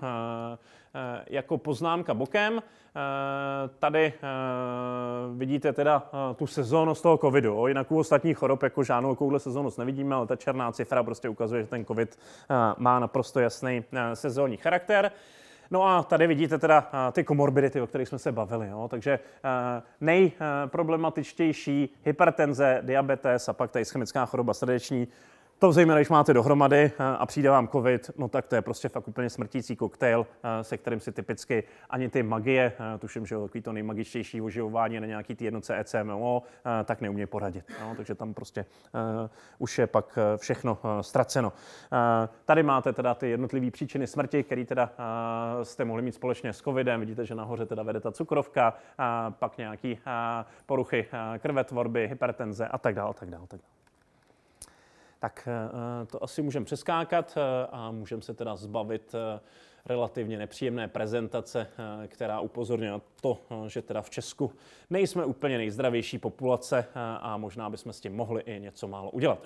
Eh, jako poznámka bokem. Eh, tady eh, vidíte teda tu z toho covidu. Jinak u ostatních chorob jako žádnou kouhle sezónu nevidíme, ale ta černá cifra prostě ukazuje, že ten covid má naprosto jasný sezónní charakter. No a tady vidíte teda ty komorbidity, o kterých jsme se bavili. Jo? Takže nejproblematičtější hypertenze, diabetes a pak ta ischemická choroba srdeční to zejména, když máte dohromady eh, a přijde vám covid, no tak to je prostě fakt úplně smrtící koktejl, eh, se kterým si typicky ani ty magie, eh, tuším, že takový to nejmagičtější oživování na nějaký ty jednoce ECMO, tak neumějí poradit. No, takže tam prostě uh, už je pak všechno uh, ztraceno. Uh, tady máte teda ty jednotlivé příčiny smrti, které teda uh, jste mohli mít společně s covidem. Vidíte, že nahoře teda vede ta cukrovka, uh, pak nějaký uh, poruchy uh, krvetvorby, hypertenze a tak dále, tak dále, tak dále tak eh, eh, to asi můžeme přeskákat eh, a můžeme se teda zbavit relativně nepříjemné prezentace, která upozorňuje na to, že teda v Česku nejsme úplně nejzdravější populace a možná bychom s tím mohli i něco málo udělat.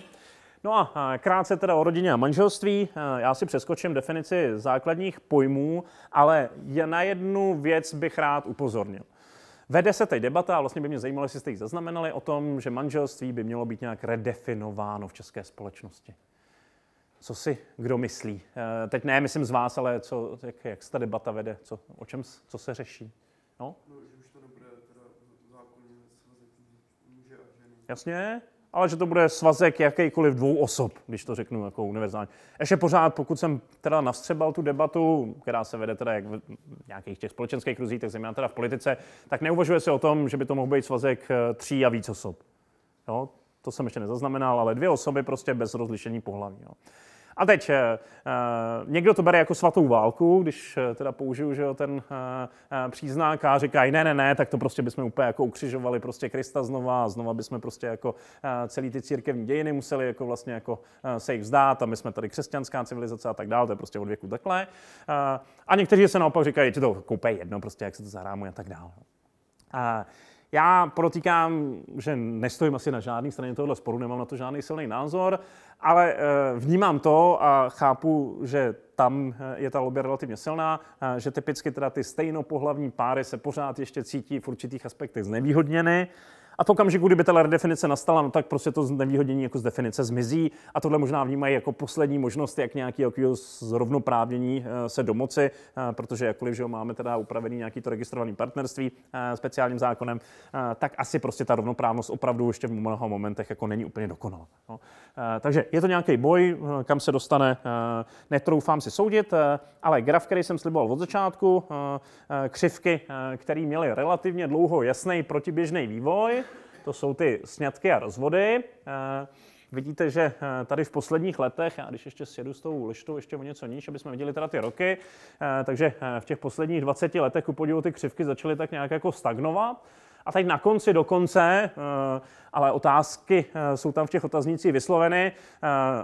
No a krátce teda o rodině a manželství. Já si přeskočím definici základních pojmů, ale na jednu věc bych rád upozornil. Vede se teď debata, a vlastně by mě zajímalo, jestli jste ji zaznamenali, o tom, že manželství by mělo být nějak redefinováno v české společnosti. Co si kdo myslí? Eh, teď ne, myslím z vás, ale co, jak, jak se ta debata vede, co, o čem, co se řeší? No? no že už to nebude teda zákonně muže a ženy. Jasně, ale že to bude svazek jakýkoliv dvou osob, když to řeknu jako univerzálně. Ještě pořád, pokud jsem teda nastřebal tu debatu, která se vede teda jak v nějakých těch společenských kruzích, tak zejména teda v politice, tak neuvažuje se o tom, že by to mohl být svazek eh, tří a víc osob. Jo? To jsem ještě nezaznamenal, ale dvě osoby prostě bez rozlišení pohlaví. Jo? A teď, eh, eh, někdo to bere jako svatou válku, když eh, teda použiju že jo, ten příznak a říká, ne, ne, ne, tak to prostě bychom úplně jako ukřižovali prostě Krista znova a znova bychom prostě jako celý ty církevní dějiny museli jako vlastně jako se jich vzdát a my jsme tady křesťanská civilizace a tak dále, to je prostě od věku takhle. A někteří se naopak říkají, že to koupej jedno, prostě jak se to zahrámuje a tak dále. Já protýkám, že nestojím asi na žádné straně tohoto sporu, nemám na to žádný silný názor, ale eh, vnímám to a chápu, že tam eh, je ta lobby relativně silná, eh, že typicky teda ty stejnopohlavní páry se pořád ještě cítí v určitých aspektech znevýhodněny. A v okamžiku, kdyby ta redefinice nastala, no tak prostě to nevýhodění jako z definice zmizí a tohle možná vnímají jako poslední možnost, jak nějaký zrovnoprávnění eh, se domoci, eh, protože jakkoliv, že máme teda upravený nějaký to registrovaný partnerství eh, speciálním zákonem, tak asi prostě ta rovnoprávnost opravdu ještě v mnoha momentech jako není úplně dokonalá. No. Takže je to nějaký boj, kam se dostane, netroufám si soudit, ale graf, který jsem sliboval od začátku, křivky, které měly relativně dlouho jasný protiběžný vývoj, to jsou ty sňatky a rozvody. Eh, vidíte, že eh, tady v posledních letech, já když ještě sjedu s tou lištou ještě o něco níž, aby jsme viděli teda ty roky, eh, takže v těch posledních 20 letech, ku podivu, ty křivky začaly tak nějak jako stagnovat. A teď na konci dokonce, ale otázky jsou tam v těch otaznících vysloveny,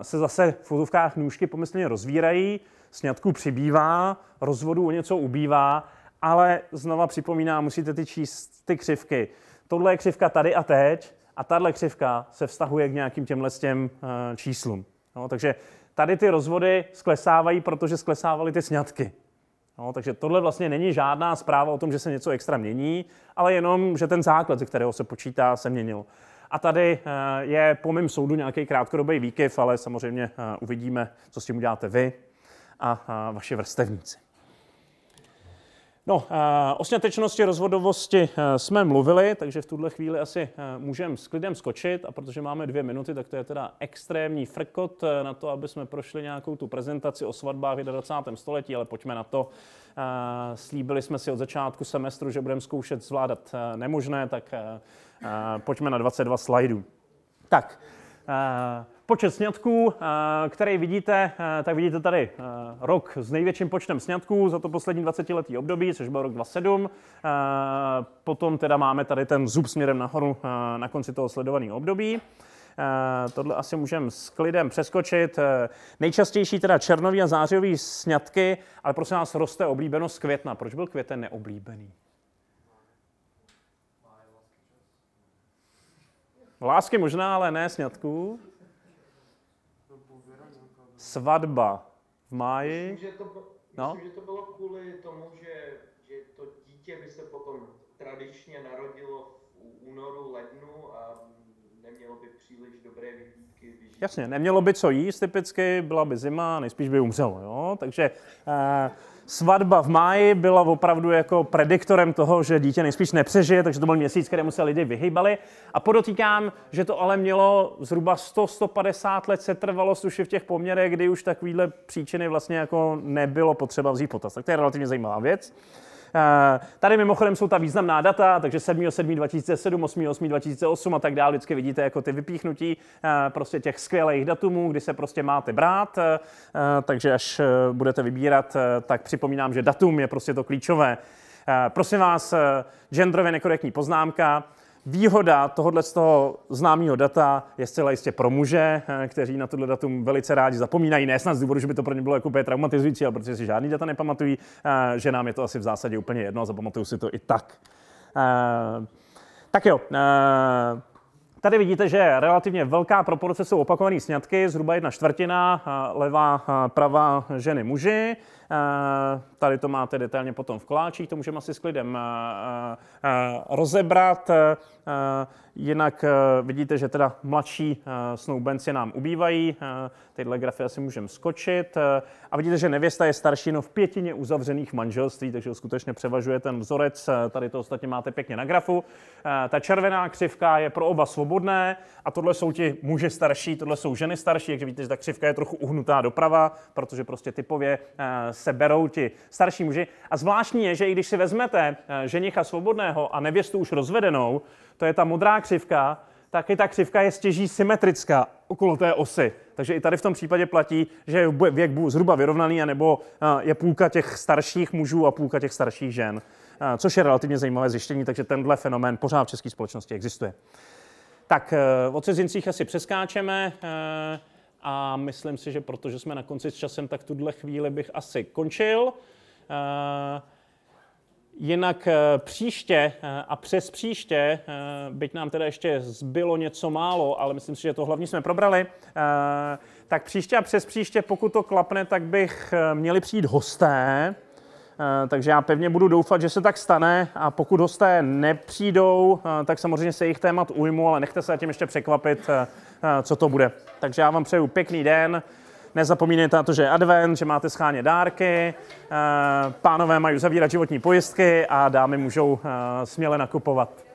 se zase v fotovkách nůžky pomyslně rozvírají, sňatků přibývá, rozvodu o něco ubývá, ale znova připomíná, musíte ty číst ty křivky tohle je křivka tady a teď a tahle křivka se vztahuje k nějakým těmhle těm eh, číslům. No, takže tady ty rozvody sklesávají, protože sklesávaly ty sňatky. No, takže tohle vlastně není žádná zpráva o tom, že se něco extra mění, ale jenom, že ten základ, ze kterého se počítá, se měnil. A tady eh, je po mém soudu nějaký krátkodobý výkyv, ale samozřejmě eh, uvidíme, co s tím uděláte vy a vaše vrstevníci. No, eh, o snětečnosti rozvodovosti eh, jsme mluvili, takže v tuhle chvíli asi eh, můžeme s klidem skočit a protože máme dvě minuty, tak to je teda extrémní frkot na to, aby jsme prošli nějakou tu prezentaci o svatbách v 21. století, ale pojďme na to. Slíbili jsme si od začátku semestru, že budeme zkoušet zvládat nemožné, tak pojďme na 22 slajdů. Tak, Počet sňatků, eh, který vidíte, eh, tak vidíte tady eh, rok s největším počtem sňatků za to poslední 20-letý období, což byl rok 27. Potom teda máme tady ten zub směrem nahoru na konci toho sledovaného období. Tohle asi můžeme s klidem přeskočit. Nejčastější teda černový a zářivý sňatky, ale prosím nás roste oblíbenost května. Proč byl květen neoblíbený? Lásky možná, ale ne sňatků svatba v máji. Myslím, že to, no? že to bylo kvůli tomu, že, že to dítě by se potom tradičně narodilo v únoru, lednu a nemělo by příliš dobré vyhlídky. Jasně, nemělo by co jíst typicky, byla by zima, nejspíš by umřelo, jo? Takže eh, svatba v máji byla opravdu jako prediktorem toho, že dítě nejspíš nepřežije, takže to byl měsíc, kterému se lidi vyhýbali. A podotýkám, že to ale mělo zhruba 100-150 let setrvalost už v těch poměrech, kdy už takovýhle příčiny vlastně jako nebylo potřeba vzít potaz. Tak to je relativně zajímavá věc. Eh, tady mimochodem jsou ta významná data, takže 7.7.2007, 8.8.2008 a tak dále. Vždycky vidíte jako ty vypíchnutí eh, prostě těch skvělých datumů, kdy se prostě máte brát. Eh, takže až budete vybírat, tak připomínám, že datum je prostě to klíčové. Prosím vás, genderově nekorektní poznámka. Výhoda tohoto z toho známého data je zcela jistě pro muže, eh, kteří na tohle datum velice rádi zapomínají, ne snad z důvodu, že by to pro ně bylo jako úplně traumatizující, ale protože si žádný data nepamatují, eh, že nám je to asi v zásadě úplně jedno a zapamatuju si to i tak. Eh, tak jo, Tady vidíte, že relativně velká proporce jsou opakované sňatky, zhruba jedna čtvrtina, levá, pravá ženy, muži. Eh, tady to máte detailně potom v koláčích, to můžeme asi s klidem eh, eh, rozebrat. Jinak vidíte, že teda mladší snoubenci nám ubývají. Tyhle grafy asi můžeme skočit. A vidíte, že nevěsta je starší no v pětině uzavřených manželství, takže skutečně převažuje ten vzorec. Tady to ostatně máte pěkně na grafu. Ta červená křivka je pro oba svobodné a tohle jsou ti muži starší, tohle jsou ženy starší, takže vidíte, že ta křivka je trochu uhnutá doprava, protože prostě typově se berou ti starší muži. A zvláštní je, že i když si vezmete eh, ženicha svobodného a nevěstu už rozvedenou, to je ta modrá křivka, tak i ta křivka je stěží symetrická okolo té osy. Takže i tady v tom případě platí, že je věk zhruba vyrovnaný, anebo eh, je půlka těch starších mužů a půlka těch starších žen. Eh, což je relativně zajímavé zjištění, takže tenhle fenomén pořád v české společnosti existuje. Tak o cizincích asi přeskáčeme a myslím si, že protože jsme na konci s časem, tak tuhle chvíli bych asi končil. Eh, jinak eh, příště eh, a přes příště, byť nám teda ještě zbylo něco málo, ale myslím si, že to hlavně jsme probrali, tak příště a přes příště, pokud to klapne, tak bych měli přijít hosté, Eh, takže já pevně budu doufat, že se tak stane a pokud hosté nepřijdou, eh, tak samozřejmě se jejich témat ujmu, ale nechte se tím ještě překvapit, eh, co to bude. Takže já vám přeju pěkný den, Nezapomínejte na to, že je advent, že máte scháně dárky, pánové mají zavírat životní pojistky a dámy můžou směle nakupovat.